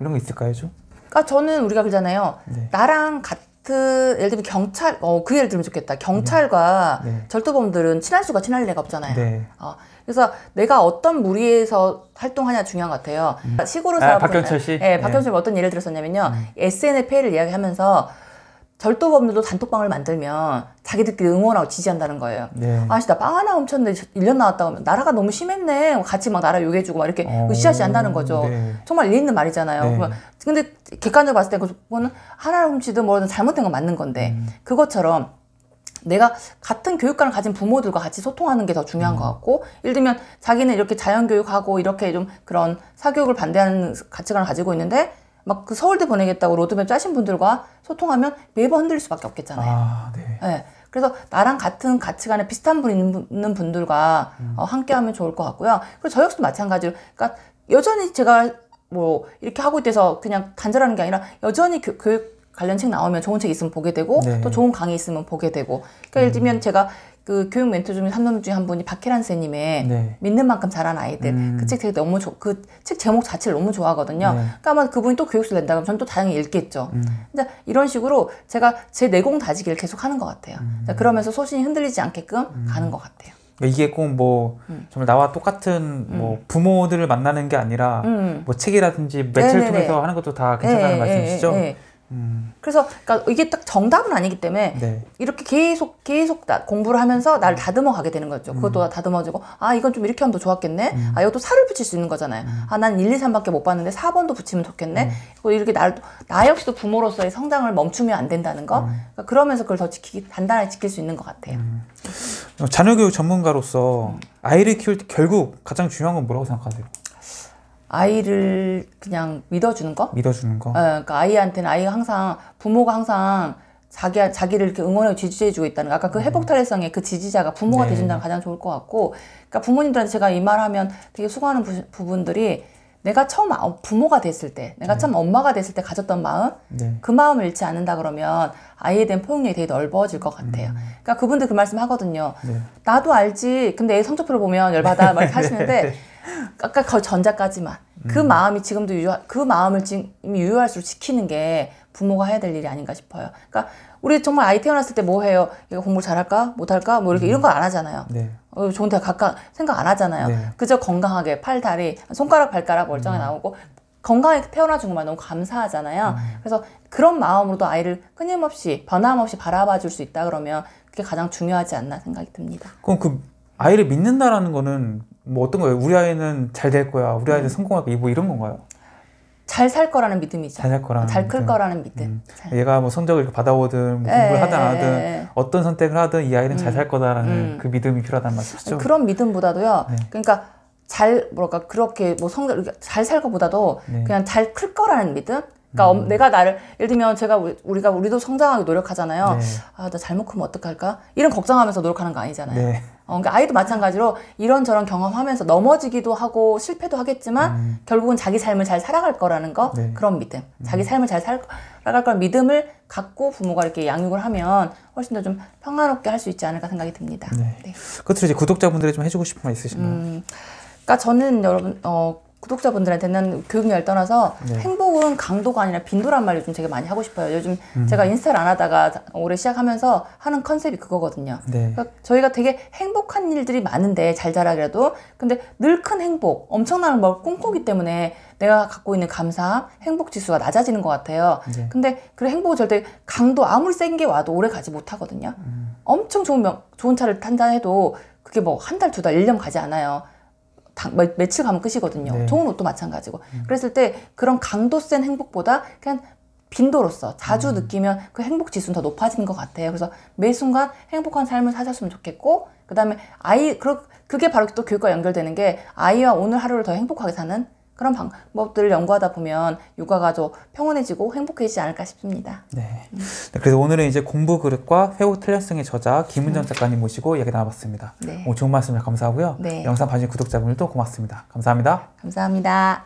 이런 거 있을까요, 좀? 그러니까 저는 우리가 그러잖아요. 네. 나랑 같은 예를 들면 경찰, 어 그 예를 들면 좋겠다. 경찰과 네. 네. 절도범들은 친할 수가 친할 리가 없잖아요. 네. 어, 그래서 내가 어떤 무리에서 활동하냐 중요한 것 같아요. 음. 시골에서 아, 박경철 씨. 네, 박경철 네. 어떤 예를 들었었냐면요. 음. SNL 페를 이야기하면서 절도범들도 단톡방을 만들면 자기들끼리 응원하고 지지한다는 거예요. 네. 아씨 나빵 하나 훔쳤는데 1년 나왔다고 하면 나라가 너무 심했네. 뭐 같이 막 나라 욕해주고 막 이렇게 어... 으쌰으쌰 한다는 거죠. 네. 정말 일리 있는 말이잖아요. 네. 그러면 근데 객관적으로 봤을 때 그거는 하나를 훔치든 뭐든 잘못된 건 맞는 건데 음. 그것처럼 내가 같은 교육관을 가진 부모들과 같이 소통하는 게 더 중요한 음. 것 같고 예를 들면 자기는 이렇게 자연교육하고 이렇게 좀 그런 사교육을 반대하는 가치관을 가지고 있는데 막그 서울대 보내겠다고 로드맵 짜신 분들과 소통하면 매번 흔들릴 수밖에 없겠잖아요. 아, 네. 네. 그래서 나랑 같은 가치관에 비슷한 분 있는 분들과 음. 어, 함께하면 좋을 것 같고요. 그리고 저 역시도 마찬가지로, 그러니까 여전히 제가 뭐 이렇게 하고 있대서 그냥 단절하는 게 아니라 여전히 교, 교육 관련 책 나오면 좋은 책 있으면 보게 되고 네. 또 좋은 강의 있으면 보게 되고 그러니까 예를 음. 들면 제가 그 교육 멘토 중에 삼놈 중에 한 분이 박혜란 선생님의 네. 믿는 만큼 잘한 아이들 음. 그책 되게 너무 좋, 그 책 제목 자체를 너무 좋아하거든요. 네. 그러니까 아마 그분이 또 교육서 낸다 그러면 전또 다양히 읽겠죠. 음. 그러 그러니까 이런 식으로 제가 제 내공 다지기를 계속 하는 것 같아요. 음. 그러니까 그러면서 소신이 흔들리지 않게끔 음. 가는 것 같아요. 그러니까 이게 꼭뭐 음. 정말 나와 똑같은 뭐 음. 부모들을 만나는 게 아니라 뭐 책이라든지 매체를 네네네. 네, 네. 통해서 하는 것도 다 괜찮다는 네, 네 말씀이시죠? 음. 그래서 그러니까 이게 딱 정답은 아니기 때문에 네. 이렇게 계속 계속 다 공부를 하면서 나를 음. 다듬어 가게 되는 거죠. 그것도 음. 다듬어지고 아 이건 좀 이렇게 하면 더 좋았겠네. 음. 아 이것도 살을 붙일 수 있는 거잖아요. 음. 아난 1, 2, 3밖에 못 봤는데 4번도 붙이면 좋겠네. 그리고 음. 어, 이렇게 나를 나 역시도 부모로서의 성장을 멈추면 안 된다는 거. 음. 그러니까 그러면서 그걸 더 지키기 단단하게 지킬 수 있는 것 같아요. 자녀교육 어, 전문가로서 아이를 키울 때 결국 가장 중요한 건 뭐라고 생각하세요? 아이를 그냥 믿어주는 거? 믿어주는 거. 예, 그러니까 아이한테는 아이가 항상 부모가 항상 자기 자기를 이렇게 응원하고 지지해주고 있다는 거. 아까 그 음. 회복 탈레성의 그 지지자가 부모가 네. 되준다면 가장 좋을 것 같고, 그러니까 부모님들한테 제가 이 말하면 되게 수고하는 부, 부분들이 내가 처음 부모가 됐을 때, 내가 네. 처음 엄마가 됐을 때 가졌던 마음, 네. 그 마음을 잃지 않는다 그러면 아이에 대한 포용력이 되게 넓어질 것 같아요. 음. 그러니까 그분들 그 말씀 하거든요. 네. 나도 알지. 근데 애 성적표를 보면 열받아. 막 이렇게 하시는데 네. 아까 그 전자까지만 그 음. 마음이 지금도 유효 그 마음을 지금 유효할수록 지키는 게 부모가 해야 될 일이 아닌가 싶어요. 그러니까 우리 정말 아이 태어났을 때 뭐 해요? 이거 공부 잘할까? 못할까? 뭐 이렇게 음. 이런 거 안 하잖아요. 네. 어, 좋은 대학 가까 생각 안 하잖아요. 네. 그저 건강하게 팔, 다리, 손가락, 발가락 멀쩡해 음. 나오고 건강하게 태어나준 것만 너무 감사하잖아요. 음. 그래서 그런 마음으로도 아이를 끊임없이 변함없이 바라봐 줄 수 있다 그러면 그게 가장 중요하지 않나 생각이 듭니다. 그럼 그 아이를 믿는다라는 거는 뭐 어떤 거예요? 우리 아이는 잘 될 거야. 우리 아이는 음. 성공할 거야. 뭐 이런 건가요? 잘 살 거라는 믿음이죠. 잘살 거라는 잘 클 거라는 믿음. 음. 얘가 뭐 성적을 받아오든 뭐 공부를 예, 하든 예, 안 하든 예, 어떤 선택을 하든 이 아이는 잘살 음. 거다라는 음. 그 믿음이 필요하단 말이죠. 씀 그런 믿음보다도요. 네. 그러니까 잘 뭐랄까 그렇게 뭐 성적 잘 살 거보다도 네. 그냥 잘 클 거라는 믿음. 그러니까 음. 내가 나를 예를 들면 제가 우리, 가 우리도 성장하기 노력하잖아요. 네. 아나 잘못 크면 어떡할까 이런 걱정하면서 노력하는 거 아니잖아요. 네. 어, 그러니까 아이도 마찬가지로 이런저런 경험하면서 넘어지기도 하고 실패도 하겠지만 음. 결국은 자기 삶을 잘 살아갈 거라는 거 네. 그런 믿음 음. 자기 삶을 잘 살, 아갈거걸 믿음을 갖고 부모가 이렇게 양육을 하면 훨씬 더 좀 평화롭게 할 수 있지 않을까 생각이 듭니다. 네. 네. 끝으로 이제 구독자분들이 좀 해주고 싶은 말 있으신가요? 음, 그러니까 저는 여러분 어, 구독자분들한테는 교육열 떠나서 네. 행복은 강도가 아니라 빈도란 말 요즘 되게 많이 하고 싶어요. 요즘 음. 제가 인스타를 안 하다가 올해 시작하면서 하는 컨셉이 그거거든요. 네. 그러니까 저희가 되게 행복한 일들이 많은데 잘 자라게라도 근데 늘 큰 행복, 엄청난 걸 뭐 꿈꾸기 때문에 내가 갖고 있는 감사함, 행복 지수가 낮아지는 것 같아요. 네. 근데 그 행복은 절대 강도 아무리 센 게 와도 오래 가지 못하거든요. 음. 엄청 좋은 명, 좋은 차를 탄다 해도 그게 뭐 한 달, 두 달, 일 년 가지 않아요. 당, 며, 칠 가면 끝이거든요. 네. 좋은 옷도 마찬가지고. 음. 그랬을 때 그런 강도 센 행복보다 그냥 빈도로서 자주 음. 느끼면 그 행복 지수는 더 높아지는 것 같아요. 그래서 매 순간 행복한 삶을 사셨으면 좋겠고, 그 다음에 아이, 그 그게 바로 또 교육과 연결되는 게 아이와 오늘 하루를 더 행복하게 사는 그런 방법들을 연구하다 보면 육아가 더 평온해지고 행복해지지 않을까 싶습니다. 네. 음. 네 그래서 오늘은 이제 공부 그릇과 회오 틀려성의 저자 김은정 음. 작가님 모시고 이야기 나눠봤습니다. 네. 오 좋은 말씀 감사하고요. 네. 영상 봐주신 구독자분들도 고맙습니다. 감사합니다. 감사합니다.